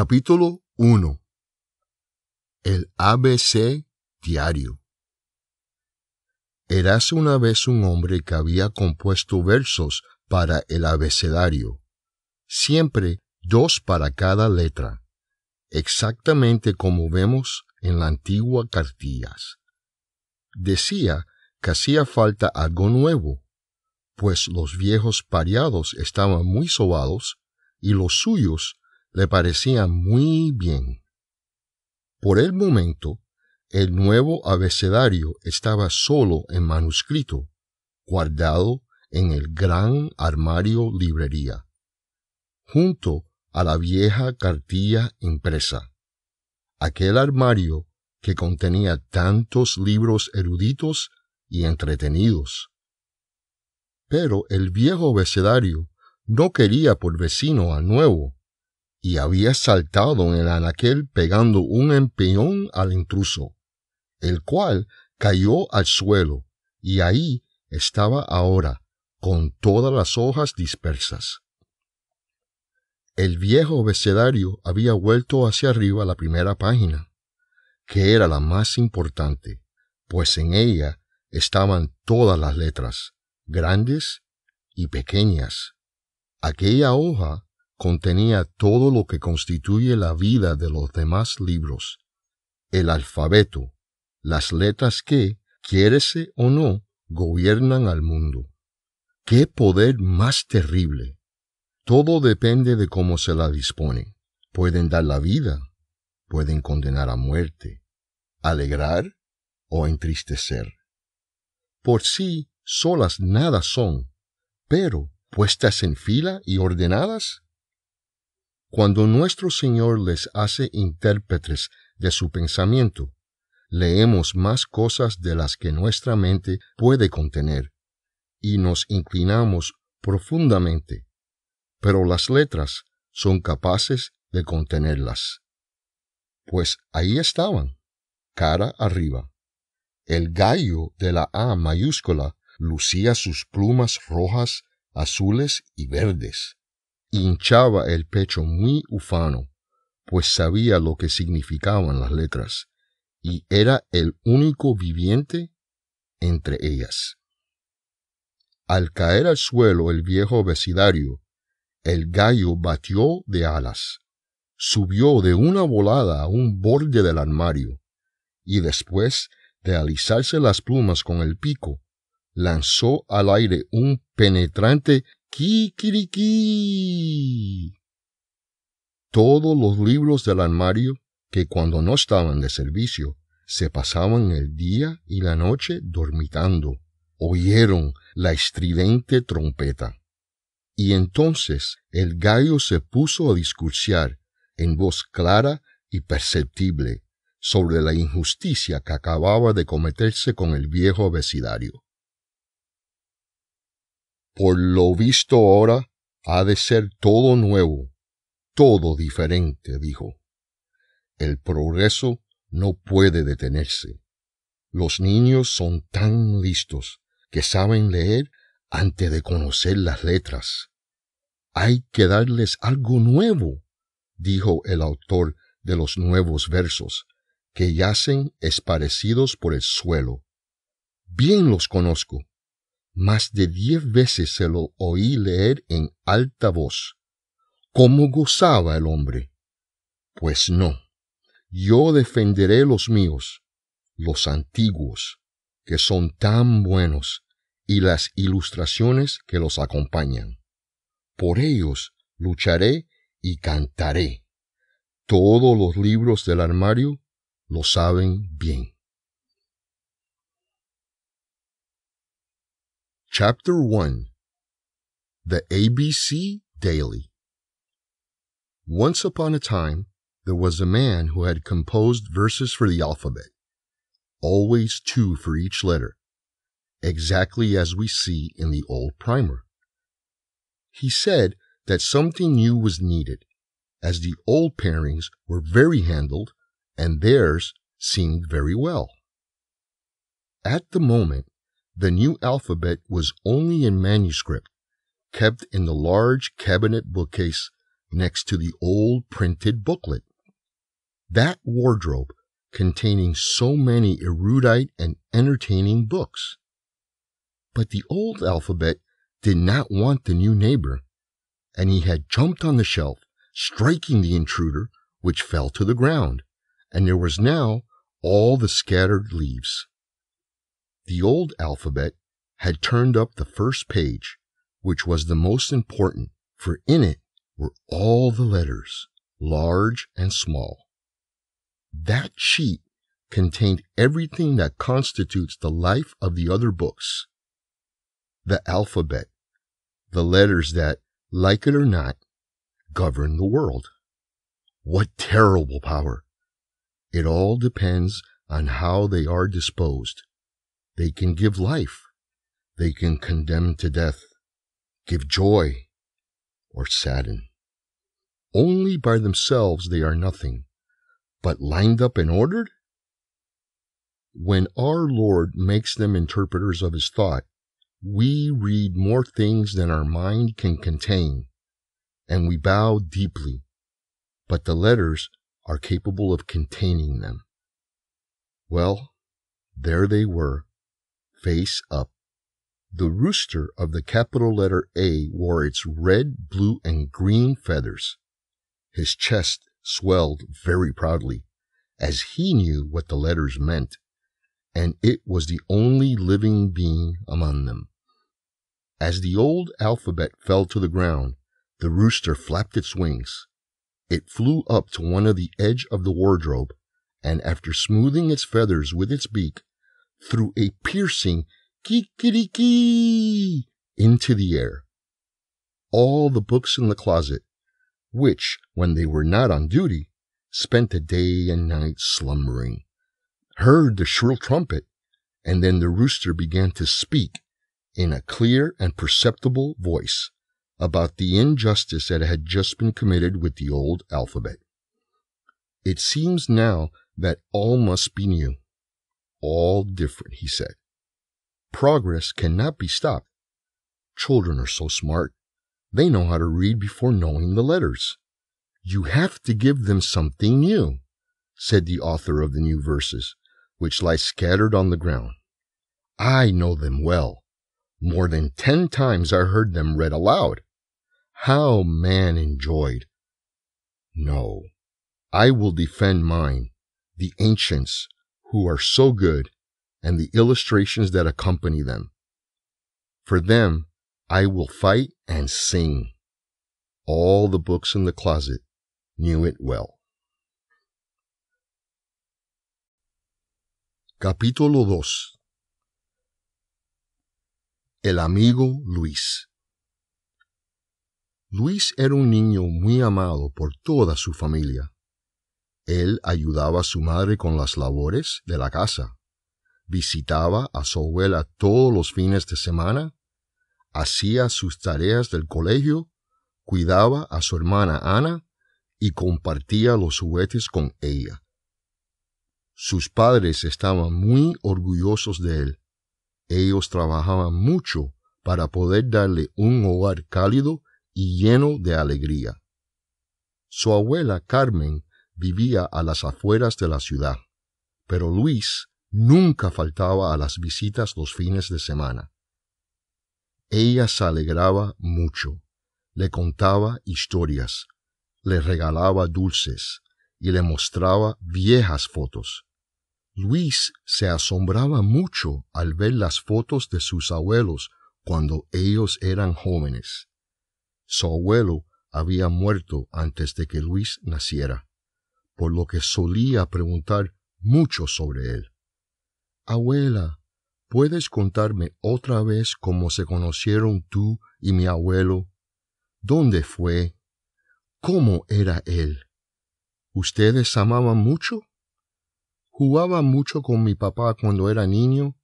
Capítulo 1 El ABC Diario Eras una vez un hombre que había compuesto versos para el abecedario, siempre dos para cada letra, exactamente como vemos en la antigua cartillas. Decía que hacía falta algo nuevo, pues los viejos pareados estaban muy sobados y los suyos le parecía muy bien. Por el momento, el nuevo abecedario estaba solo en manuscrito, guardado en el gran armario librería, junto a la vieja cartilla impresa. Aquel armario que contenía tantos libros eruditos y entretenidos. Pero el viejo abecedario no quería por vecino al nuevo, y había saltado en el anaquel pegando un empeñón al intruso, el cual cayó al suelo, y ahí estaba ahora, con todas las hojas dispersas. El viejo abecedario había vuelto hacia arriba la primera página, que era la más importante, pues en ella estaban todas las letras, grandes y pequeñas. Aquella hoja contenía todo lo que constituye la vida de los demás libros, el alfabeto, las letras que, quiérese o no, gobiernan al mundo. ¡Qué poder más terrible! Todo depende de cómo se la dispone. Pueden dar la vida, pueden condenar a muerte, alegrar o entristecer. Por sí solas nada son, pero puestas en fila y ordenadas, cuando nuestro Señor les hace intérpretes de su pensamiento, leemos más cosas de las que nuestra mente puede contener, y nos inclinamos profundamente, pero las letras son capaces de contenerlas. Pues ahí estaban, cara arriba. El gallo de la A mayúscula lucía sus plumas rojas, azules y verdes hinchaba el pecho muy ufano, pues sabía lo que significaban las letras, y era el único viviente entre ellas. Al caer al suelo el viejo obesidario, el gallo batió de alas, subió de una volada a un borde del armario, y después de alisarse las plumas con el pico, lanzó al aire un penetrante todos los libros del armario, que cuando no estaban de servicio, se pasaban el día y la noche dormitando, oyeron la estridente trompeta. Y entonces el gallo se puso a discursiar, en voz clara y perceptible, sobre la injusticia que acababa de cometerse con el viejo abecidario por lo visto ahora ha de ser todo nuevo, todo diferente, dijo. El progreso no puede detenerse. Los niños son tan listos que saben leer antes de conocer las letras. Hay que darles algo nuevo, dijo el autor de los nuevos versos, que yacen esparecidos por el suelo. Bien los conozco, más de diez veces se lo oí leer en alta voz. ¿Cómo gozaba el hombre? Pues no. Yo defenderé los míos, los antiguos, que son tan buenos, y las ilustraciones que los acompañan. Por ellos lucharé y cantaré. Todos los libros del armario lo saben bien. Chapter 1 The ABC Daily Once upon a time, there was a man who had composed verses for the alphabet, always two for each letter, exactly as we see in the old primer. He said that something new was needed, as the old pairings were very handled and theirs seemed very well. At the moment, the new alphabet was only in manuscript, kept in the large cabinet bookcase next to the old printed booklet. That wardrobe containing so many erudite and entertaining books. But the old alphabet did not want the new neighbor, and he had jumped on the shelf, striking the intruder, which fell to the ground, and there was now all the scattered leaves. The old alphabet had turned up the first page, which was the most important, for in it were all the letters, large and small. That sheet contained everything that constitutes the life of the other books. The alphabet, the letters that, like it or not, govern the world. What terrible power! It all depends on how they are disposed. They can give life. They can condemn to death, give joy, or sadden. Only by themselves they are nothing, but lined up and ordered? When our Lord makes them interpreters of his thought, we read more things than our mind can contain, and we bow deeply, but the letters are capable of containing them. Well, there they were, face up. The rooster of the capital letter A wore its red, blue, and green feathers. His chest swelled very proudly, as he knew what the letters meant, and it was the only living being among them. As the old alphabet fell to the ground, the rooster flapped its wings. It flew up to one of the edge of the wardrobe, and after smoothing its feathers with its beak, through a piercing kikiriki into the air. All the books in the closet, which, when they were not on duty, spent the day and night slumbering, heard the shrill trumpet, and then the rooster began to speak in a clear and perceptible voice about the injustice that had just been committed with the old alphabet. It seems now that all must be new all different, he said. Progress cannot be stopped. Children are so smart. They know how to read before knowing the letters. You have to give them something new, said the author of the new verses, which lie scattered on the ground. I know them well. More than ten times I heard them read aloud. How man enjoyed! No, I will defend mine, the ancients, who are so good and the illustrations that accompany them. For them, I will fight and sing. All the books in the closet knew it well. Capítulo 2 El amigo Luis Luis era un niño muy amado por toda su familia. Él ayudaba a su madre con las labores de la casa. Visitaba a su abuela todos los fines de semana. Hacía sus tareas del colegio. Cuidaba a su hermana Ana y compartía los juguetes con ella. Sus padres estaban muy orgullosos de él. Ellos trabajaban mucho para poder darle un hogar cálido y lleno de alegría. Su abuela Carmen vivía a las afueras de la ciudad, pero Luis nunca faltaba a las visitas los fines de semana. Ella se alegraba mucho, le contaba historias, le regalaba dulces y le mostraba viejas fotos. Luis se asombraba mucho al ver las fotos de sus abuelos cuando ellos eran jóvenes. Su abuelo había muerto antes de que Luis naciera por lo que solía preguntar mucho sobre él. Abuela, ¿puedes contarme otra vez cómo se conocieron tú y mi abuelo? ¿Dónde fue? ¿Cómo era él? ¿Ustedes amaban mucho? ¿Jugaba mucho con mi papá cuando era niño?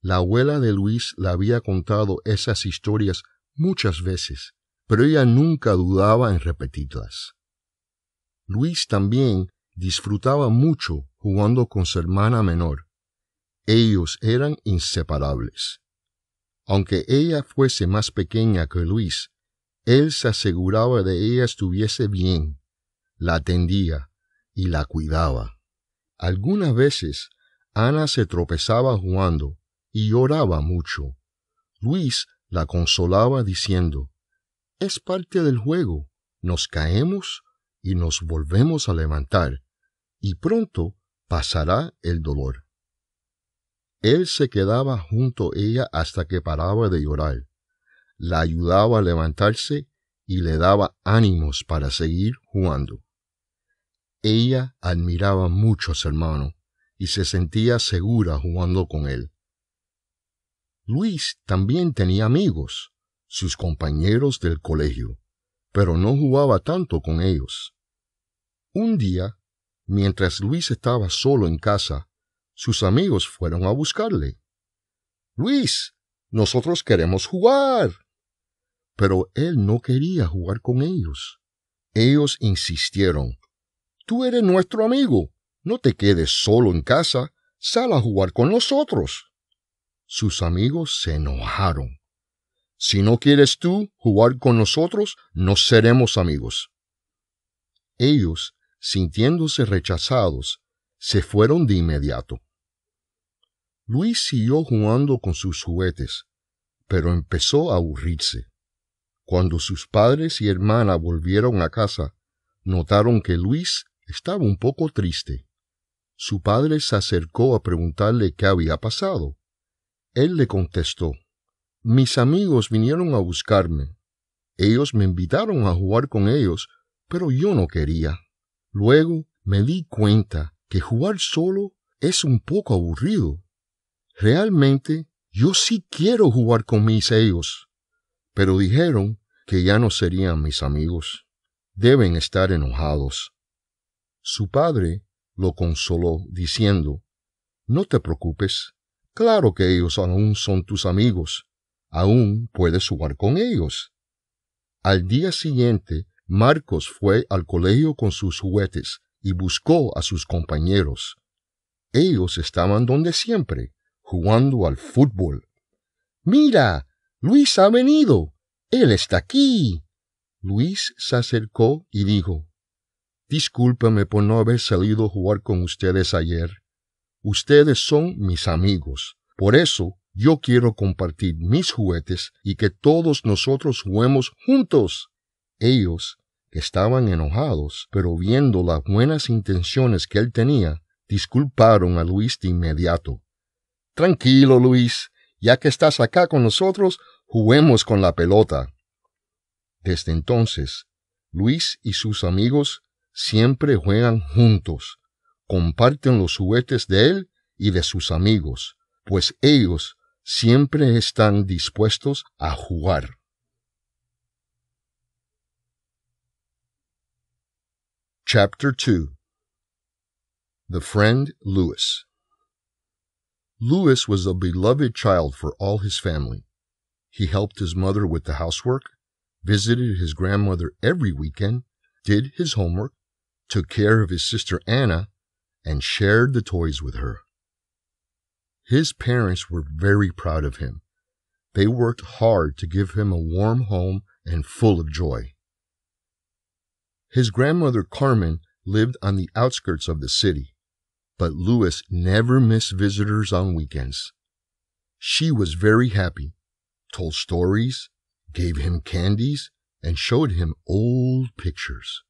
La abuela de Luis le había contado esas historias muchas veces, pero ella nunca dudaba en repetirlas. Luis también disfrutaba mucho jugando con su hermana menor. Ellos eran inseparables. Aunque ella fuese más pequeña que Luis, él se aseguraba de ella estuviese bien, la atendía y la cuidaba. Algunas veces Ana se tropezaba jugando y lloraba mucho. Luis la consolaba diciendo, Es parte del juego, nos caemos y nos volvemos a levantar, y pronto pasará el dolor. Él se quedaba junto a ella hasta que paraba de llorar, la ayudaba a levantarse y le daba ánimos para seguir jugando. Ella admiraba mucho a su hermano y se sentía segura jugando con él. Luis también tenía amigos, sus compañeros del colegio pero no jugaba tanto con ellos. Un día, mientras Luis estaba solo en casa, sus amigos fueron a buscarle. Luis, nosotros queremos jugar. Pero él no quería jugar con ellos. Ellos insistieron. Tú eres nuestro amigo. No te quedes solo en casa. Sal a jugar con nosotros. Sus amigos se enojaron. Si no quieres tú jugar con nosotros, no seremos amigos. Ellos, sintiéndose rechazados, se fueron de inmediato. Luis siguió jugando con sus juguetes, pero empezó a aburrirse. Cuando sus padres y hermana volvieron a casa, notaron que Luis estaba un poco triste. Su padre se acercó a preguntarle qué había pasado. Él le contestó mis amigos vinieron a buscarme. Ellos me invitaron a jugar con ellos, pero yo no quería. Luego me di cuenta que jugar solo es un poco aburrido. Realmente yo sí quiero jugar con mis ellos, pero dijeron que ya no serían mis amigos. Deben estar enojados. Su padre lo consoló diciendo, No te preocupes, claro que ellos aún son tus amigos, aún puedes jugar con ellos. Al día siguiente, Marcos fue al colegio con sus juguetes y buscó a sus compañeros. Ellos estaban donde siempre, jugando al fútbol. Mira, Luis ha venido. Él está aquí. Luis se acercó y dijo, Discúlpame por no haber salido a jugar con ustedes ayer. Ustedes son mis amigos. Por eso yo quiero compartir mis juguetes y que todos nosotros juguemos juntos. Ellos, que estaban enojados, pero viendo las buenas intenciones que él tenía, disculparon a Luis de inmediato. Tranquilo, Luis, ya que estás acá con nosotros, juguemos con la pelota. Desde entonces, Luis y sus amigos siempre juegan juntos, comparten los juguetes de él y de sus amigos, pues ellos siempre están dispuestos a jugar. Chapter 2 The Friend Lewis Lewis was a beloved child for all his family. He helped his mother with the housework, visited his grandmother every weekend, did his homework, took care of his sister Anna, and shared the toys with her. His parents were very proud of him. They worked hard to give him a warm home and full of joy. His grandmother Carmen lived on the outskirts of the city, but Louis never missed visitors on weekends. She was very happy, told stories, gave him candies, and showed him old pictures.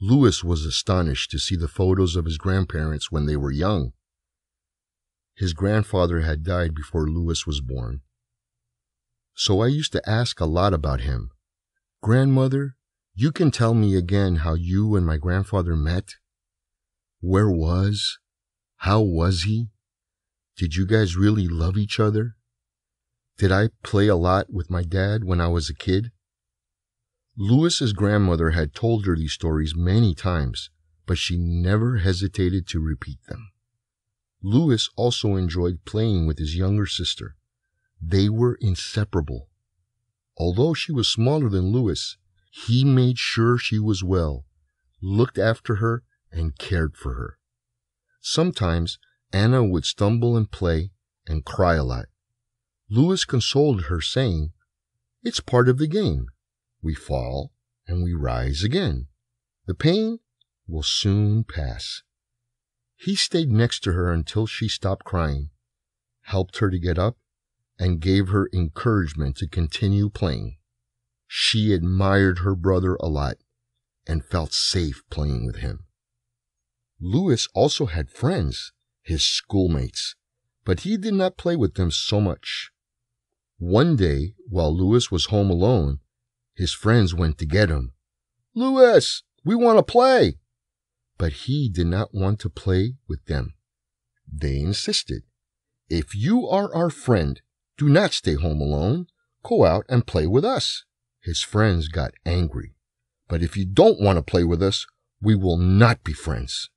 Louis was astonished to see the photos of his grandparents when they were young. His grandfather had died before Louis was born. So I used to ask a lot about him. Grandmother, you can tell me again how you and my grandfather met? Where was? How was he? Did you guys really love each other? Did I play a lot with my dad when I was a kid? Louis's grandmother had told her these stories many times, but she never hesitated to repeat them. Lewis also enjoyed playing with his younger sister. They were inseparable. Although she was smaller than Lewis, he made sure she was well, looked after her, and cared for her. Sometimes Anna would stumble and play and cry a lot. Lewis consoled her, saying, It's part of the game. We fall and we rise again. The pain will soon pass. He stayed next to her until she stopped crying, helped her to get up, and gave her encouragement to continue playing. She admired her brother a lot and felt safe playing with him. Lewis also had friends, his schoolmates, but he did not play with them so much. One day, while Lewis was home alone, his friends went to get him. Lewis, we want to play but he did not want to play with them. They insisted. If you are our friend, do not stay home alone. Go out and play with us. His friends got angry. But if you don't want to play with us, we will not be friends.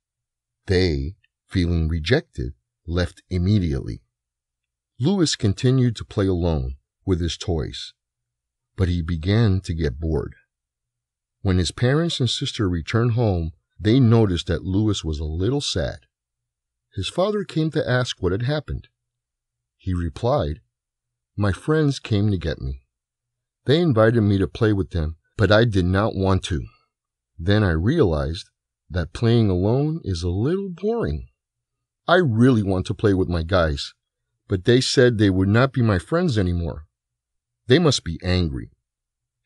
They, feeling rejected, left immediately. Lewis continued to play alone with his toys, but he began to get bored. When his parents and sister returned home they noticed that Lewis was a little sad. His father came to ask what had happened. He replied, My friends came to get me. They invited me to play with them, but I did not want to. Then I realized that playing alone is a little boring. I really want to play with my guys, but they said they would not be my friends anymore. They must be angry.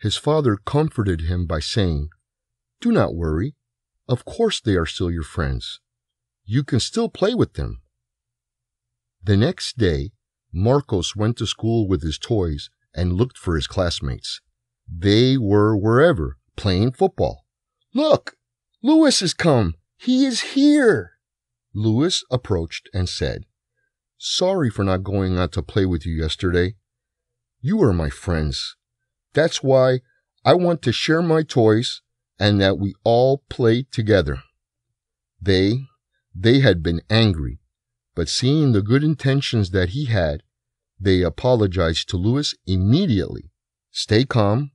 His father comforted him by saying, Do not worry. Of course they are still your friends. You can still play with them. The next day, Marcos went to school with his toys and looked for his classmates. They were wherever, playing football. Look! Louis has come! He is here! Louis approached and said, Sorry for not going out to play with you yesterday. You are my friends. That's why I want to share my toys and that we all played together. They, they had been angry, but seeing the good intentions that he had, they apologized to Lewis immediately. Stay calm.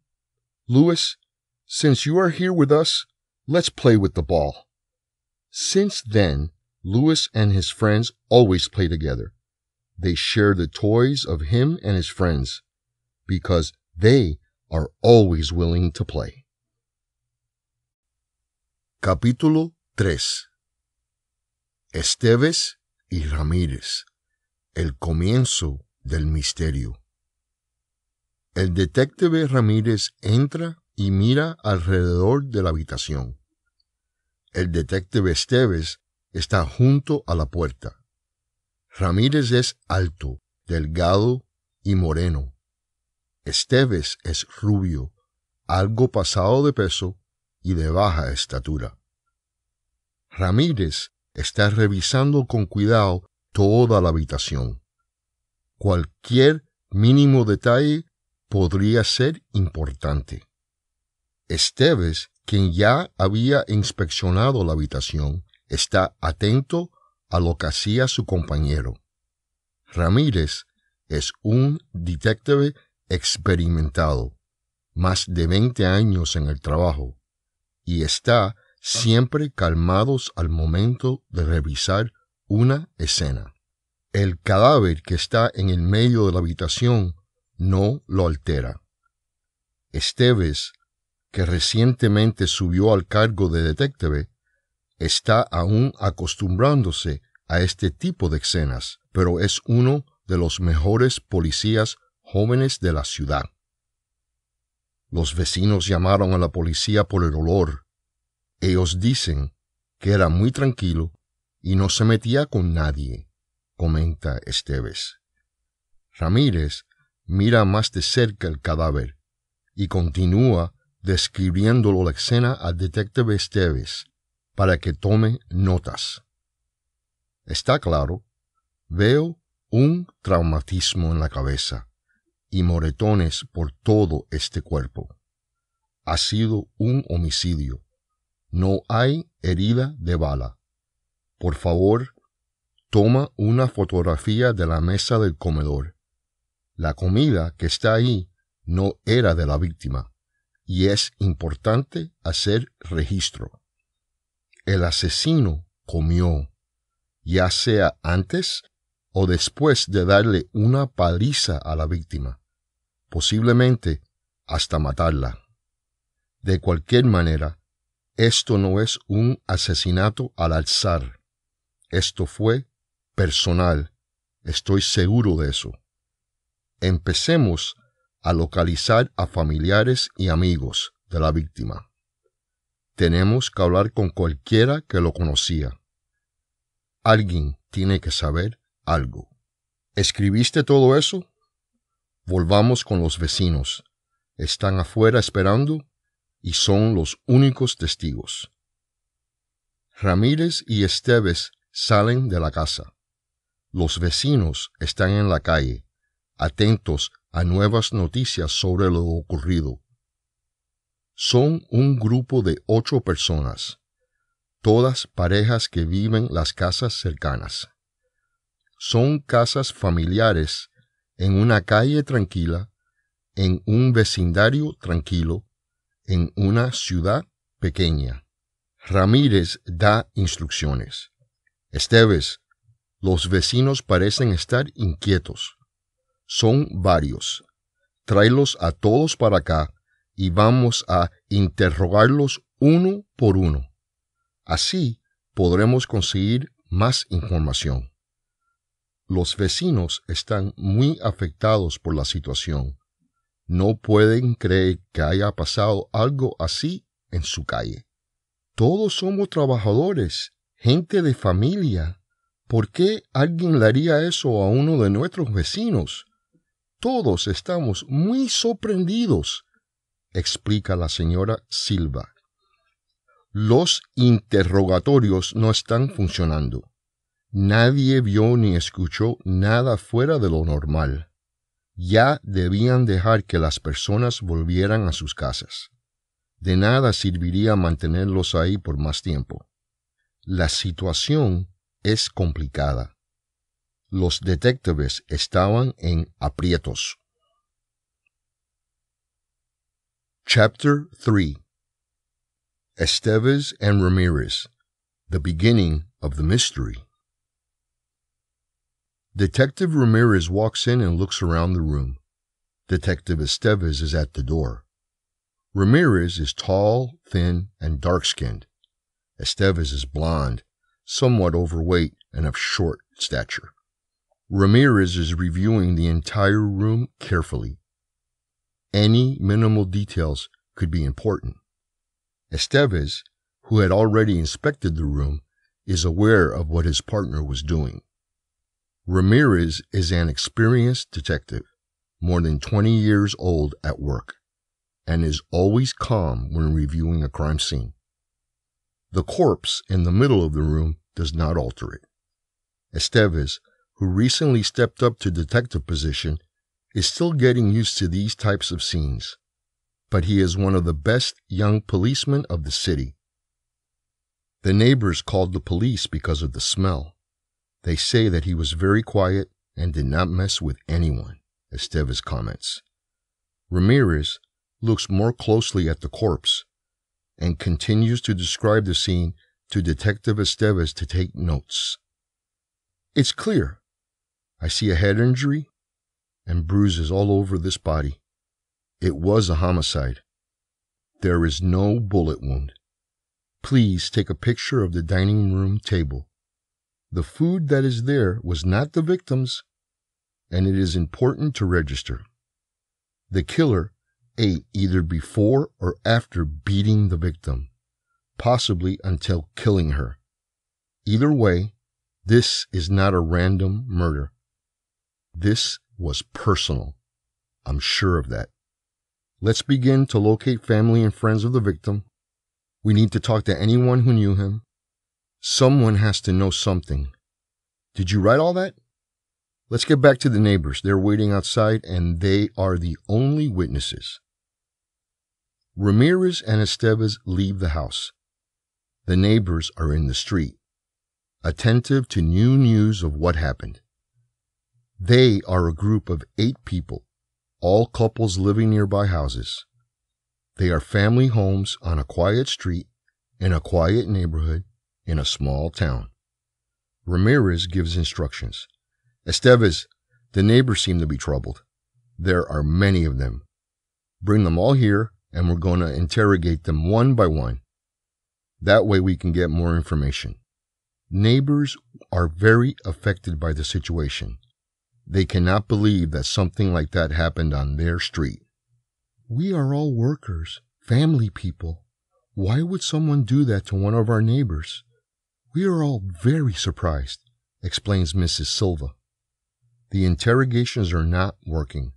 Lewis, since you are here with us, let's play with the ball. Since then, Lewis and his friends always play together. They share the toys of him and his friends because they are always willing to play. Capítulo 3 Esteves y Ramírez. El comienzo del misterio. El detective Ramírez entra y mira alrededor de la habitación. El detective Esteves está junto a la puerta. Ramírez es alto, delgado y moreno. Esteves es rubio, algo pasado de peso y de baja estatura. Ramírez está revisando con cuidado toda la habitación. Cualquier mínimo detalle podría ser importante. Esteves, quien ya había inspeccionado la habitación, está atento a lo que hacía su compañero. Ramírez es un detective experimentado, más de 20 años en el trabajo, y está siempre calmados al momento de revisar una escena. El cadáver que está en el medio de la habitación no lo altera. Esteves, que recientemente subió al cargo de detective, está aún acostumbrándose a este tipo de escenas, pero es uno de los mejores policías jóvenes de la ciudad. Los vecinos llamaron a la policía por el olor. Ellos dicen que era muy tranquilo y no se metía con nadie, comenta Esteves. Ramírez mira más de cerca el cadáver y continúa describiéndolo la escena al detective Esteves para que tome notas. Está claro, veo un traumatismo en la cabeza, y moretones por todo este cuerpo. Ha sido un homicidio. No hay herida de bala. Por favor, toma una fotografía de la mesa del comedor. La comida que está ahí no era de la víctima, y es importante hacer registro. El asesino comió, ya sea antes o después de darle una paliza a la víctima posiblemente hasta matarla. De cualquier manera, esto no es un asesinato al alzar. Esto fue personal. Estoy seguro de eso. Empecemos a localizar a familiares y amigos de la víctima. Tenemos que hablar con cualquiera que lo conocía. Alguien tiene que saber algo. ¿Escribiste todo eso? Volvamos con los vecinos. Están afuera esperando y son los únicos testigos. Ramírez y Esteves salen de la casa. Los vecinos están en la calle, atentos a nuevas noticias sobre lo ocurrido. Son un grupo de ocho personas, todas parejas que viven las casas cercanas. Son casas familiares en una calle tranquila, en un vecindario tranquilo, en una ciudad pequeña. Ramírez da instrucciones. Esteves, los vecinos parecen estar inquietos. Son varios. Tráelos a todos para acá y vamos a interrogarlos uno por uno. Así podremos conseguir más información. Los vecinos están muy afectados por la situación. No pueden creer que haya pasado algo así en su calle. Todos somos trabajadores, gente de familia. ¿Por qué alguien le haría eso a uno de nuestros vecinos? Todos estamos muy sorprendidos, explica la señora Silva. Los interrogatorios no están funcionando. Nadie vio ni escuchó nada fuera de lo normal. Ya debían dejar que las personas volvieran a sus casas. De nada serviría mantenerlos ahí por más tiempo. La situación es complicada. Los detectives estaban en aprietos. Chapter 3 Esteves and Ramirez The Beginning of the Mystery Detective Ramirez walks in and looks around the room. Detective Estevez is at the door. Ramirez is tall, thin, and dark skinned. Estevez is blond, somewhat overweight, and of short stature. Ramirez is reviewing the entire room carefully. Any minimal details could be important. Estevez, who had already inspected the room, is aware of what his partner was doing. Ramirez is an experienced detective, more than 20 years old at work, and is always calm when reviewing a crime scene. The corpse in the middle of the room does not alter it. Estevez, who recently stepped up to detective position, is still getting used to these types of scenes, but he is one of the best young policemen of the city. The neighbors called the police because of the smell. They say that he was very quiet and did not mess with anyone, Estevez comments. Ramirez looks more closely at the corpse and continues to describe the scene to Detective Estevez to take notes. It's clear. I see a head injury and bruises all over this body. It was a homicide. There is no bullet wound. Please take a picture of the dining room table the food that is there was not the victim's, and it is important to register. The killer ate either before or after beating the victim, possibly until killing her. Either way, this is not a random murder. This was personal. I'm sure of that. Let's begin to locate family and friends of the victim. We need to talk to anyone who knew him, Someone has to know something. Did you write all that? Let's get back to the neighbors. They're waiting outside and they are the only witnesses. Ramirez and Estevez leave the house. The neighbors are in the street, attentive to new news of what happened. They are a group of eight people, all couples living nearby houses. They are family homes on a quiet street in a quiet neighborhood in a small town. Ramirez gives instructions. Estevez, the neighbors seem to be troubled. There are many of them. Bring them all here, and we're going to interrogate them one by one. That way we can get more information. Neighbors are very affected by the situation. They cannot believe that something like that happened on their street. We are all workers, family people. Why would someone do that to one of our neighbors? We are all very surprised, explains Mrs. Silva. The interrogations are not working.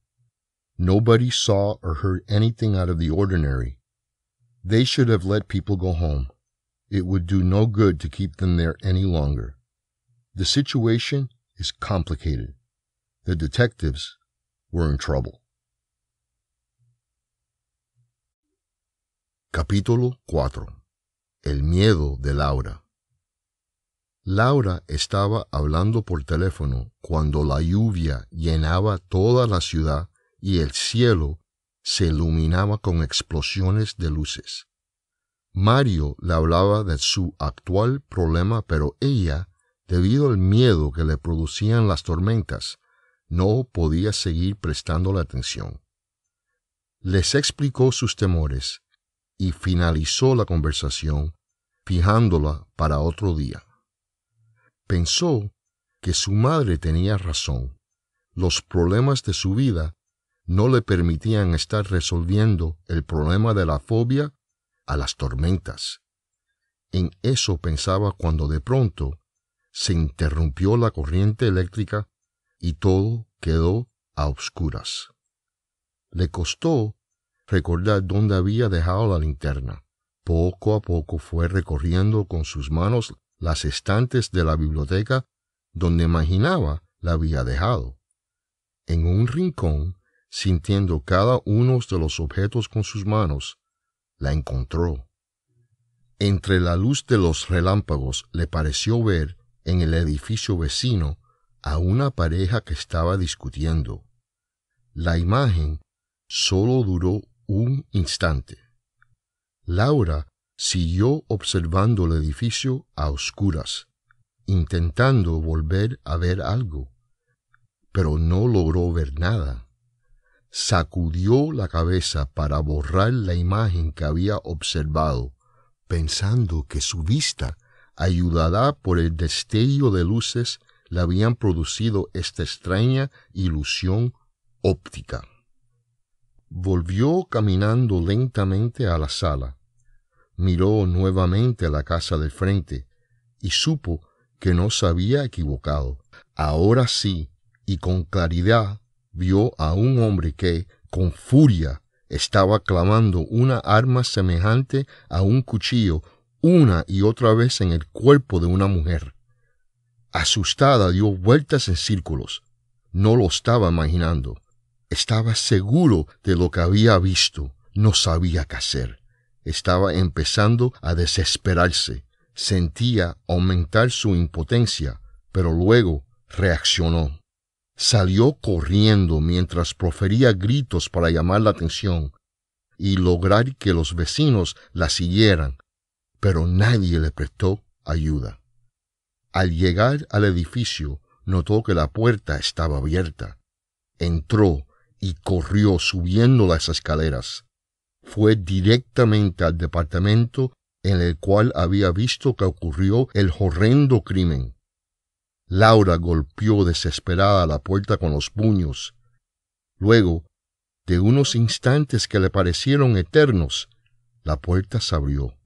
Nobody saw or heard anything out of the ordinary. They should have let people go home. It would do no good to keep them there any longer. The situation is complicated. The detectives were in trouble. Capítulo 4 El miedo de Laura Laura estaba hablando por teléfono cuando la lluvia llenaba toda la ciudad y el cielo se iluminaba con explosiones de luces. Mario le hablaba de su actual problema, pero ella, debido al miedo que le producían las tormentas, no podía seguir prestando la atención. Les explicó sus temores y finalizó la conversación fijándola para otro día. Pensó que su madre tenía razón. Los problemas de su vida no le permitían estar resolviendo el problema de la fobia a las tormentas. En eso pensaba cuando de pronto se interrumpió la corriente eléctrica y todo quedó a obscuras. Le costó recordar dónde había dejado la linterna. Poco a poco fue recorriendo con sus manos las estantes de la biblioteca donde imaginaba la había dejado. En un rincón, sintiendo cada uno de los objetos con sus manos, la encontró. Entre la luz de los relámpagos le pareció ver en el edificio vecino a una pareja que estaba discutiendo. La imagen solo duró un instante. Laura siguió observando el edificio a oscuras, intentando volver a ver algo, pero no logró ver nada. Sacudió la cabeza para borrar la imagen que había observado, pensando que su vista, ayudada por el destello de luces, le habían producido esta extraña ilusión óptica. Volvió caminando lentamente a la sala, miró nuevamente a la casa del frente y supo que no se había equivocado. Ahora sí, y con claridad, vio a un hombre que, con furia, estaba clamando una arma semejante a un cuchillo una y otra vez en el cuerpo de una mujer. Asustada dio vueltas en círculos. No lo estaba imaginando. Estaba seguro de lo que había visto. No sabía qué hacer estaba empezando a desesperarse. Sentía aumentar su impotencia, pero luego reaccionó. Salió corriendo mientras profería gritos para llamar la atención y lograr que los vecinos la siguieran, pero nadie le prestó ayuda. Al llegar al edificio, notó que la puerta estaba abierta. Entró y corrió subiendo las escaleras fue directamente al departamento en el cual había visto que ocurrió el horrendo crimen. Laura golpeó desesperada la puerta con los puños. Luego, de unos instantes que le parecieron eternos, la puerta se abrió.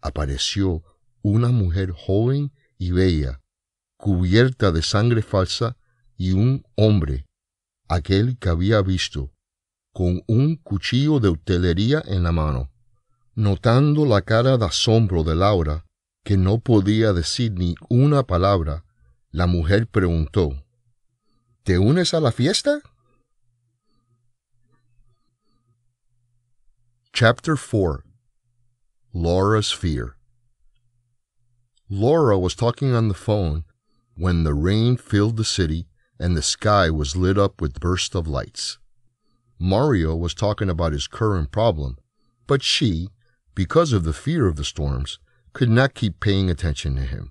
Apareció una mujer joven y bella, cubierta de sangre falsa, y un hombre, aquel que había visto, con un cuchillo de hotelería en la mano. Notando la cara de asombro de Laura, que no podía decir ni una palabra, la mujer preguntó ¿Te unes a la fiesta? Chapter 4 Laura's Fear Laura was talking on the phone when the rain filled the city and the sky was lit up with bursts of lights. Mario was talking about his current problem, but she, because of the fear of the storms, could not keep paying attention to him.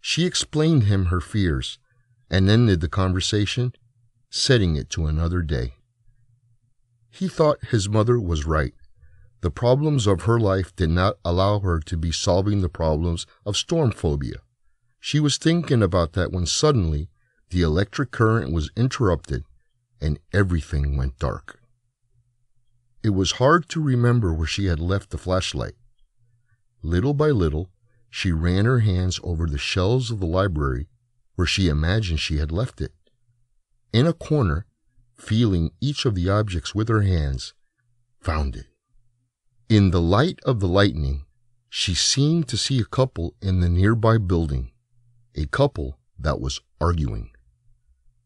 She explained him her fears and ended the conversation, setting it to another day. He thought his mother was right. The problems of her life did not allow her to be solving the problems of storm phobia. She was thinking about that when suddenly the electric current was interrupted and everything went dark. It was hard to remember where she had left the flashlight. Little by little, she ran her hands over the shelves of the library where she imagined she had left it. In a corner, feeling each of the objects with her hands, found it. In the light of the lightning, she seemed to see a couple in the nearby building, a couple that was arguing.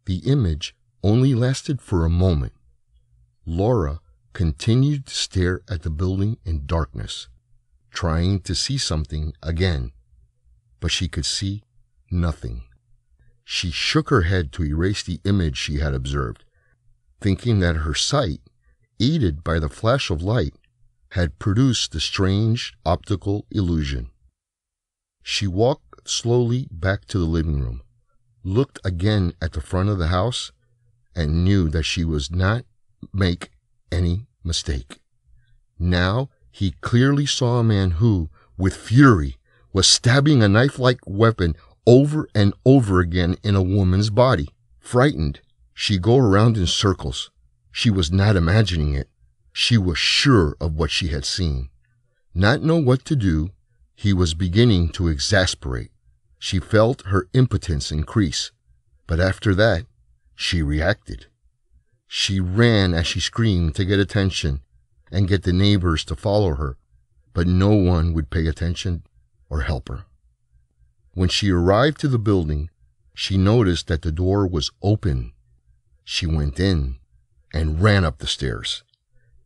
The image only lasted for a moment. Laura continued to stare at the building in darkness, trying to see something again, but she could see nothing. She shook her head to erase the image she had observed, thinking that her sight, aided by the flash of light, had produced the strange optical illusion. She walked slowly back to the living room, looked again at the front of the house, and knew that she was not make any mistake. Now he clearly saw a man who, with fury, was stabbing a knife-like weapon over and over again in a woman's body. Frightened, she go around in circles. She was not imagining it. She was sure of what she had seen. Not know what to do, he was beginning to exasperate. She felt her impotence increase. But after that, she reacted. She ran as she screamed to get attention and get the neighbors to follow her, but no one would pay attention or help her. When she arrived to the building, she noticed that the door was open. She went in and ran up the stairs.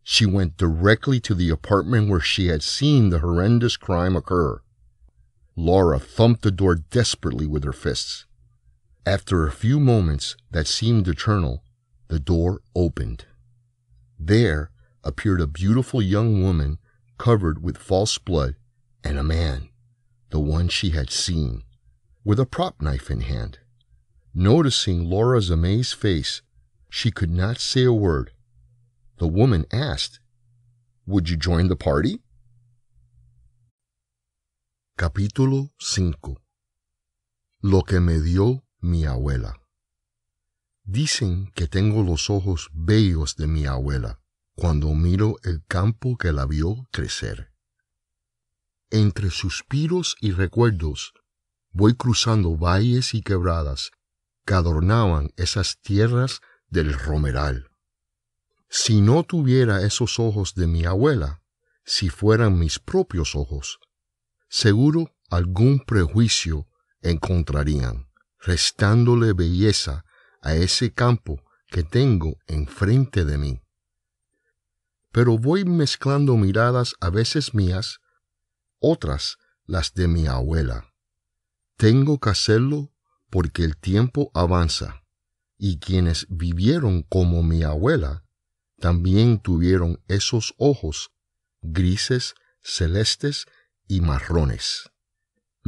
She went directly to the apartment where she had seen the horrendous crime occur. Laura thumped the door desperately with her fists. After a few moments that seemed eternal, the door opened. There appeared a beautiful young woman covered with false blood and a man, the one she had seen, with a prop knife in hand. Noticing Laura's amazed face, she could not say a word. The woman asked, Would you join the party? Capítulo 5 Lo que me dio mi abuela. Dicen que tengo los ojos bellos de mi abuela cuando miro el campo que la vio crecer. Entre suspiros y recuerdos voy cruzando valles y quebradas que adornaban esas tierras del romeral. Si no tuviera esos ojos de mi abuela, si fueran mis propios ojos, seguro algún prejuicio encontrarían restándole belleza a ese campo que tengo enfrente de mí. Pero voy mezclando miradas a veces mías, otras las de mi abuela. Tengo que hacerlo porque el tiempo avanza, y quienes vivieron como mi abuela también tuvieron esos ojos grises, celestes y marrones.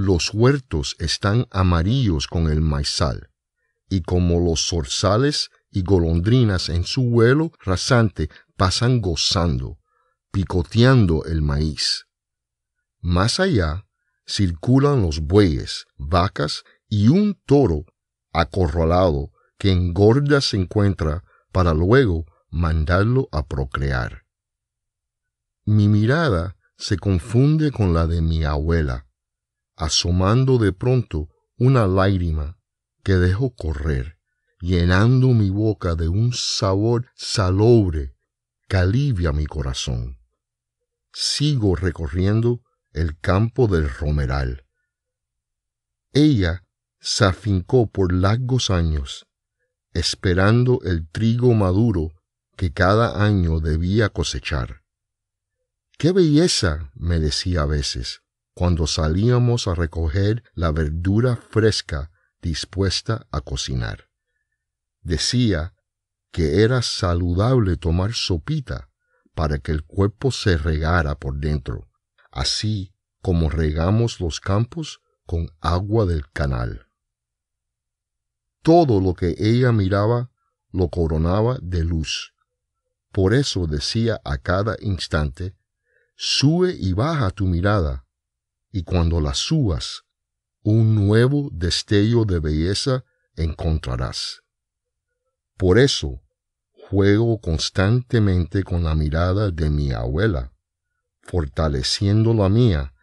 Los huertos están amarillos con el maizal, y como los zorzales y golondrinas en su vuelo rasante pasan gozando, picoteando el maíz. Más allá circulan los bueyes, vacas y un toro acorralado que engorda se encuentra para luego mandarlo a procrear. Mi mirada se confunde con la de mi abuela, asomando de pronto una lágrima que dejo correr, llenando mi boca de un sabor salobre que alivia mi corazón. Sigo recorriendo el campo del romeral. Ella se afincó por largos años, esperando el trigo maduro que cada año debía cosechar. ¡Qué belleza! me decía a veces cuando salíamos a recoger la verdura fresca dispuesta a cocinar. Decía que era saludable tomar sopita para que el cuerpo se regara por dentro, así como regamos los campos con agua del canal. Todo lo que ella miraba lo coronaba de luz. Por eso decía a cada instante, Sube y baja tu mirada y cuando las subas, un nuevo destello de belleza encontrarás. Por eso, juego constantemente con la mirada de mi abuela, fortaleciendo la mía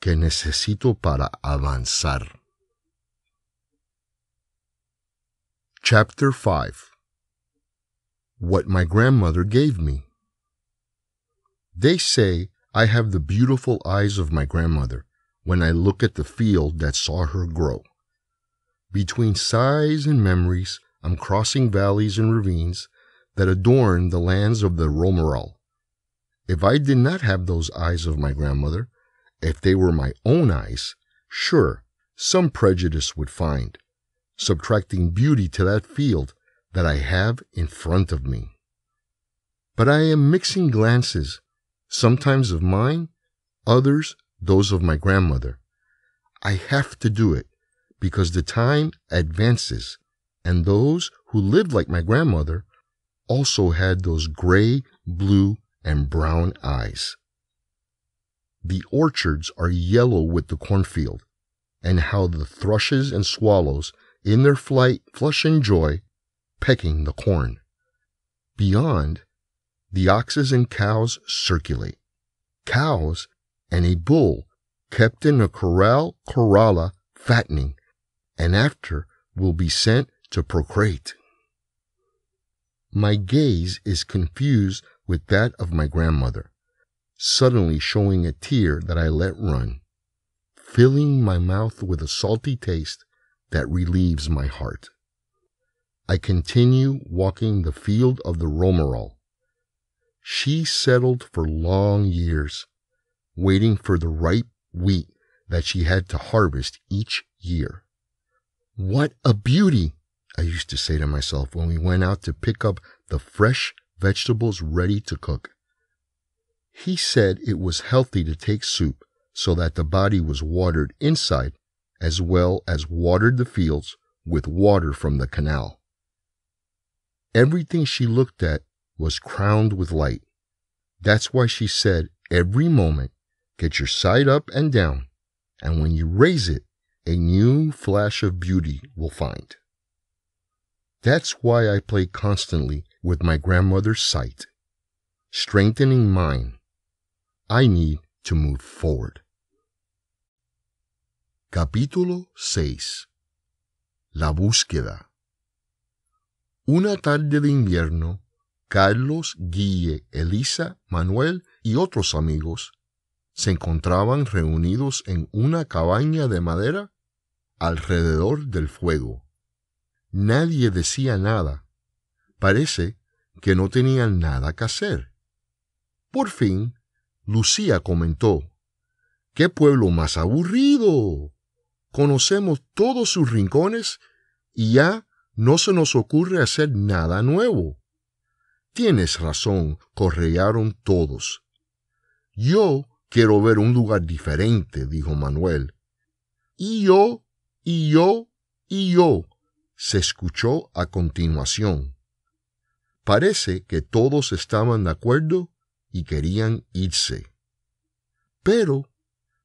que necesito para avanzar. Chapter 5 What My Grandmother Gave Me They say I have the beautiful eyes of my grandmother, when I look at the field that saw her grow. Between sighs and memories, I'm crossing valleys and ravines that adorn the lands of the Romeral. If I did not have those eyes of my grandmother, if they were my own eyes, sure, some prejudice would find, subtracting beauty to that field that I have in front of me. But I am mixing glances, sometimes of mine, others those of my grandmother. I have to do it because the time advances, and those who lived like my grandmother also had those gray, blue, and brown eyes. The orchards are yellow with the cornfield, and how the thrushes and swallows, in their flight, flush in joy, pecking the corn. Beyond, the oxes and cows circulate. Cows and a bull kept in a corral corrala fattening, and after will be sent to procreate. My gaze is confused with that of my grandmother, suddenly showing a tear that I let run, filling my mouth with a salty taste that relieves my heart. I continue walking the field of the Romerol. She settled for long years, waiting for the ripe wheat that she had to harvest each year. What a beauty! I used to say to myself when we went out to pick up the fresh vegetables ready to cook. He said it was healthy to take soup so that the body was watered inside as well as watered the fields with water from the canal. Everything she looked at was crowned with light. That's why she said every moment Get your sight up and down, and when you raise it, a new flash of beauty will find. That's why I play constantly with my grandmother's sight, strengthening mine. I need to move forward. Capítulo 6 La búsqueda Una tarde de invierno, Carlos, Guille, Elisa, Manuel y otros amigos se encontraban reunidos en una cabaña de madera alrededor del fuego. Nadie decía nada. Parece que no tenían nada que hacer. Por fin, Lucía comentó, ¡Qué pueblo más aburrido! Conocemos todos sus rincones y ya no se nos ocurre hacer nada nuevo. Tienes razón, correaron todos. Yo Quiero ver un lugar diferente, dijo Manuel. Y yo, y yo, y yo, se escuchó a continuación. Parece que todos estaban de acuerdo y querían irse. Pero,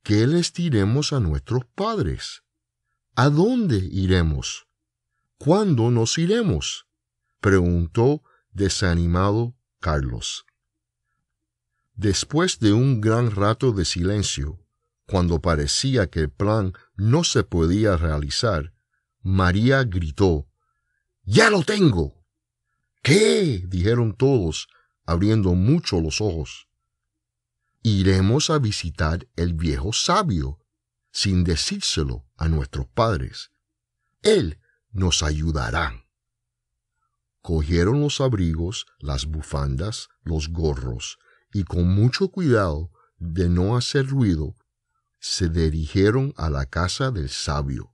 ¿qué les diremos a nuestros padres? ¿A dónde iremos? ¿Cuándo nos iremos? preguntó desanimado Carlos. Después de un gran rato de silencio, cuando parecía que el plan no se podía realizar, María gritó ¡Ya lo tengo! ¿Qué? dijeron todos, abriendo mucho los ojos. Iremos a visitar el viejo sabio, sin decírselo a nuestros padres. Él nos ayudará. Cogieron los abrigos, las bufandas, los gorros, y con mucho cuidado de no hacer ruido, se dirigieron a la casa del sabio.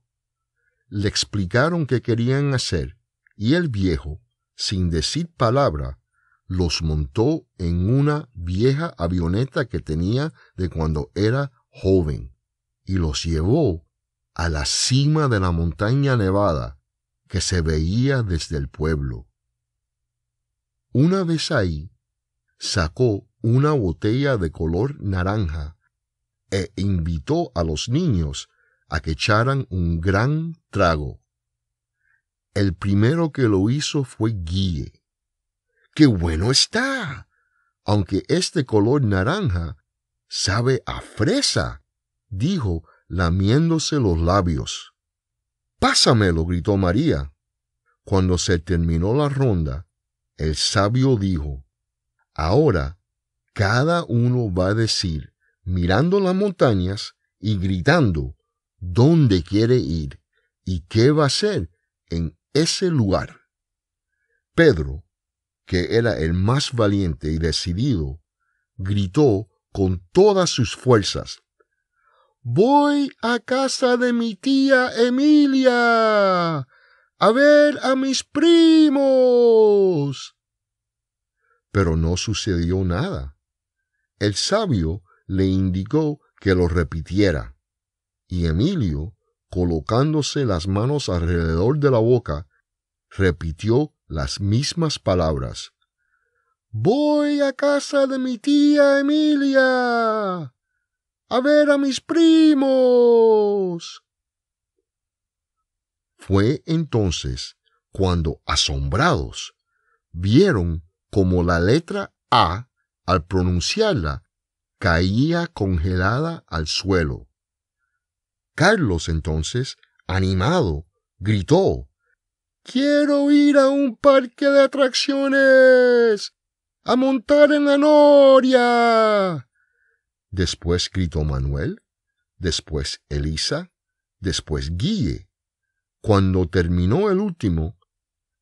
Le explicaron qué querían hacer, y el viejo, sin decir palabra, los montó en una vieja avioneta que tenía de cuando era joven, y los llevó a la cima de la montaña nevada que se veía desde el pueblo. Una vez ahí, sacó una botella de color naranja e invitó a los niños a que echaran un gran trago. El primero que lo hizo fue Guille. ¡Qué bueno está! Aunque este color naranja sabe a fresa, dijo lamiéndose los labios. Pásamelo, gritó María. Cuando se terminó la ronda, el sabio dijo, Ahora cada uno va a decir, mirando las montañas y gritando, dónde quiere ir y qué va a hacer en ese lugar. Pedro, que era el más valiente y decidido, gritó con todas sus fuerzas, Voy a casa de mi tía Emilia a ver a mis primos. Pero no sucedió nada. El sabio le indicó que lo repitiera, y Emilio, colocándose las manos alrededor de la boca, repitió las mismas palabras. Voy a casa de mi tía Emilia a ver a mis primos. Fue entonces cuando, asombrados, vieron como la letra A al pronunciarla, caía congelada al suelo. Carlos entonces, animado, gritó Quiero ir a un parque de atracciones. a montar en la noria. Después gritó Manuel, después Elisa, después Guille. Cuando terminó el último,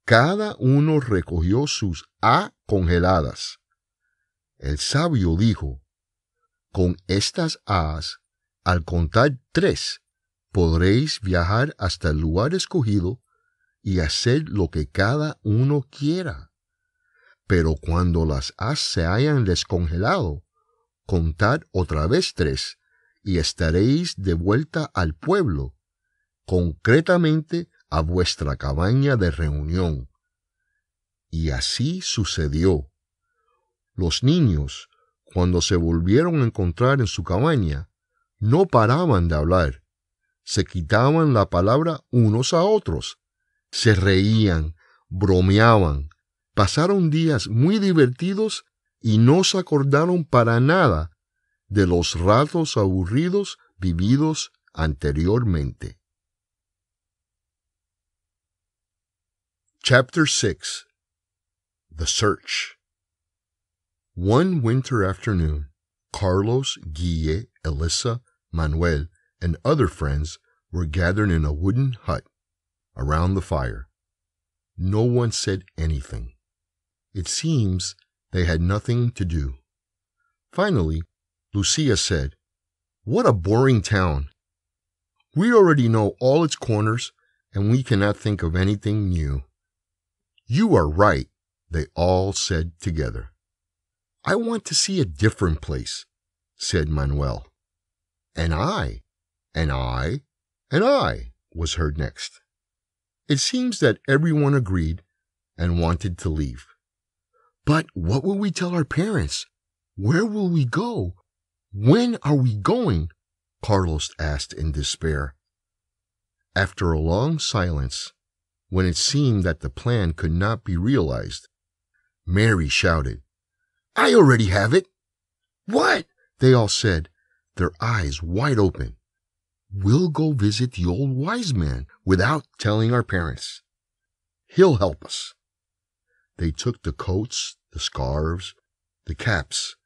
cada uno recogió sus A congeladas. El sabio dijo, con estas as, al contar tres, podréis viajar hasta el lugar escogido y hacer lo que cada uno quiera. Pero cuando las as se hayan descongelado, contad otra vez tres, y estaréis de vuelta al pueblo, concretamente a vuestra cabaña de reunión. Y así sucedió. Los niños, cuando se volvieron a encontrar en su cabaña, no paraban de hablar. Se quitaban la palabra unos a otros. Se reían, bromeaban. Pasaron días muy divertidos y no se acordaron para nada de los ratos aburridos vividos anteriormente. Chapter 6 The Search One winter afternoon, Carlos, Guille, Elisa, Manuel, and other friends were gathered in a wooden hut around the fire. No one said anything. It seems they had nothing to do. Finally, Lucia said, What a boring town! We already know all its corners, and we cannot think of anything new. You are right, they all said together. I want to see a different place, said Manuel. And I, and I, and I was heard next. It seems that everyone agreed and wanted to leave. But what will we tell our parents? Where will we go? When are we going? Carlos asked in despair. After a long silence, when it seemed that the plan could not be realized, Mary shouted, I already have it. What? They all said, their eyes wide open. We'll go visit the old wise man without telling our parents. He'll help us. They took the coats, the scarves, the caps,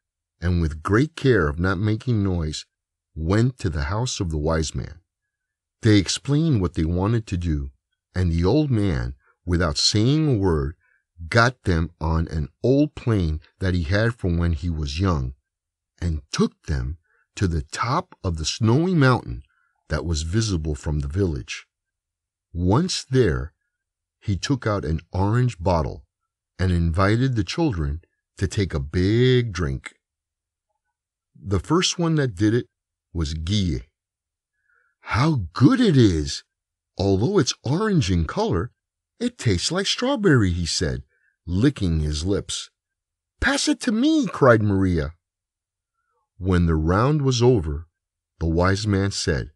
and with great care of not making noise, went to the house of the wise man. They explained what they wanted to do, and the old man, without saying a word, got them on an old plane that he had from when he was young, and took them to the top of the snowy mountain that was visible from the village. Once there, he took out an orange bottle and invited the children to take a big drink. The first one that did it was Guille. How good it is! Although it's orange in color, it tastes like strawberry, he said, licking his lips. Pass it to me, cried Maria. When the round was over, the wise man said,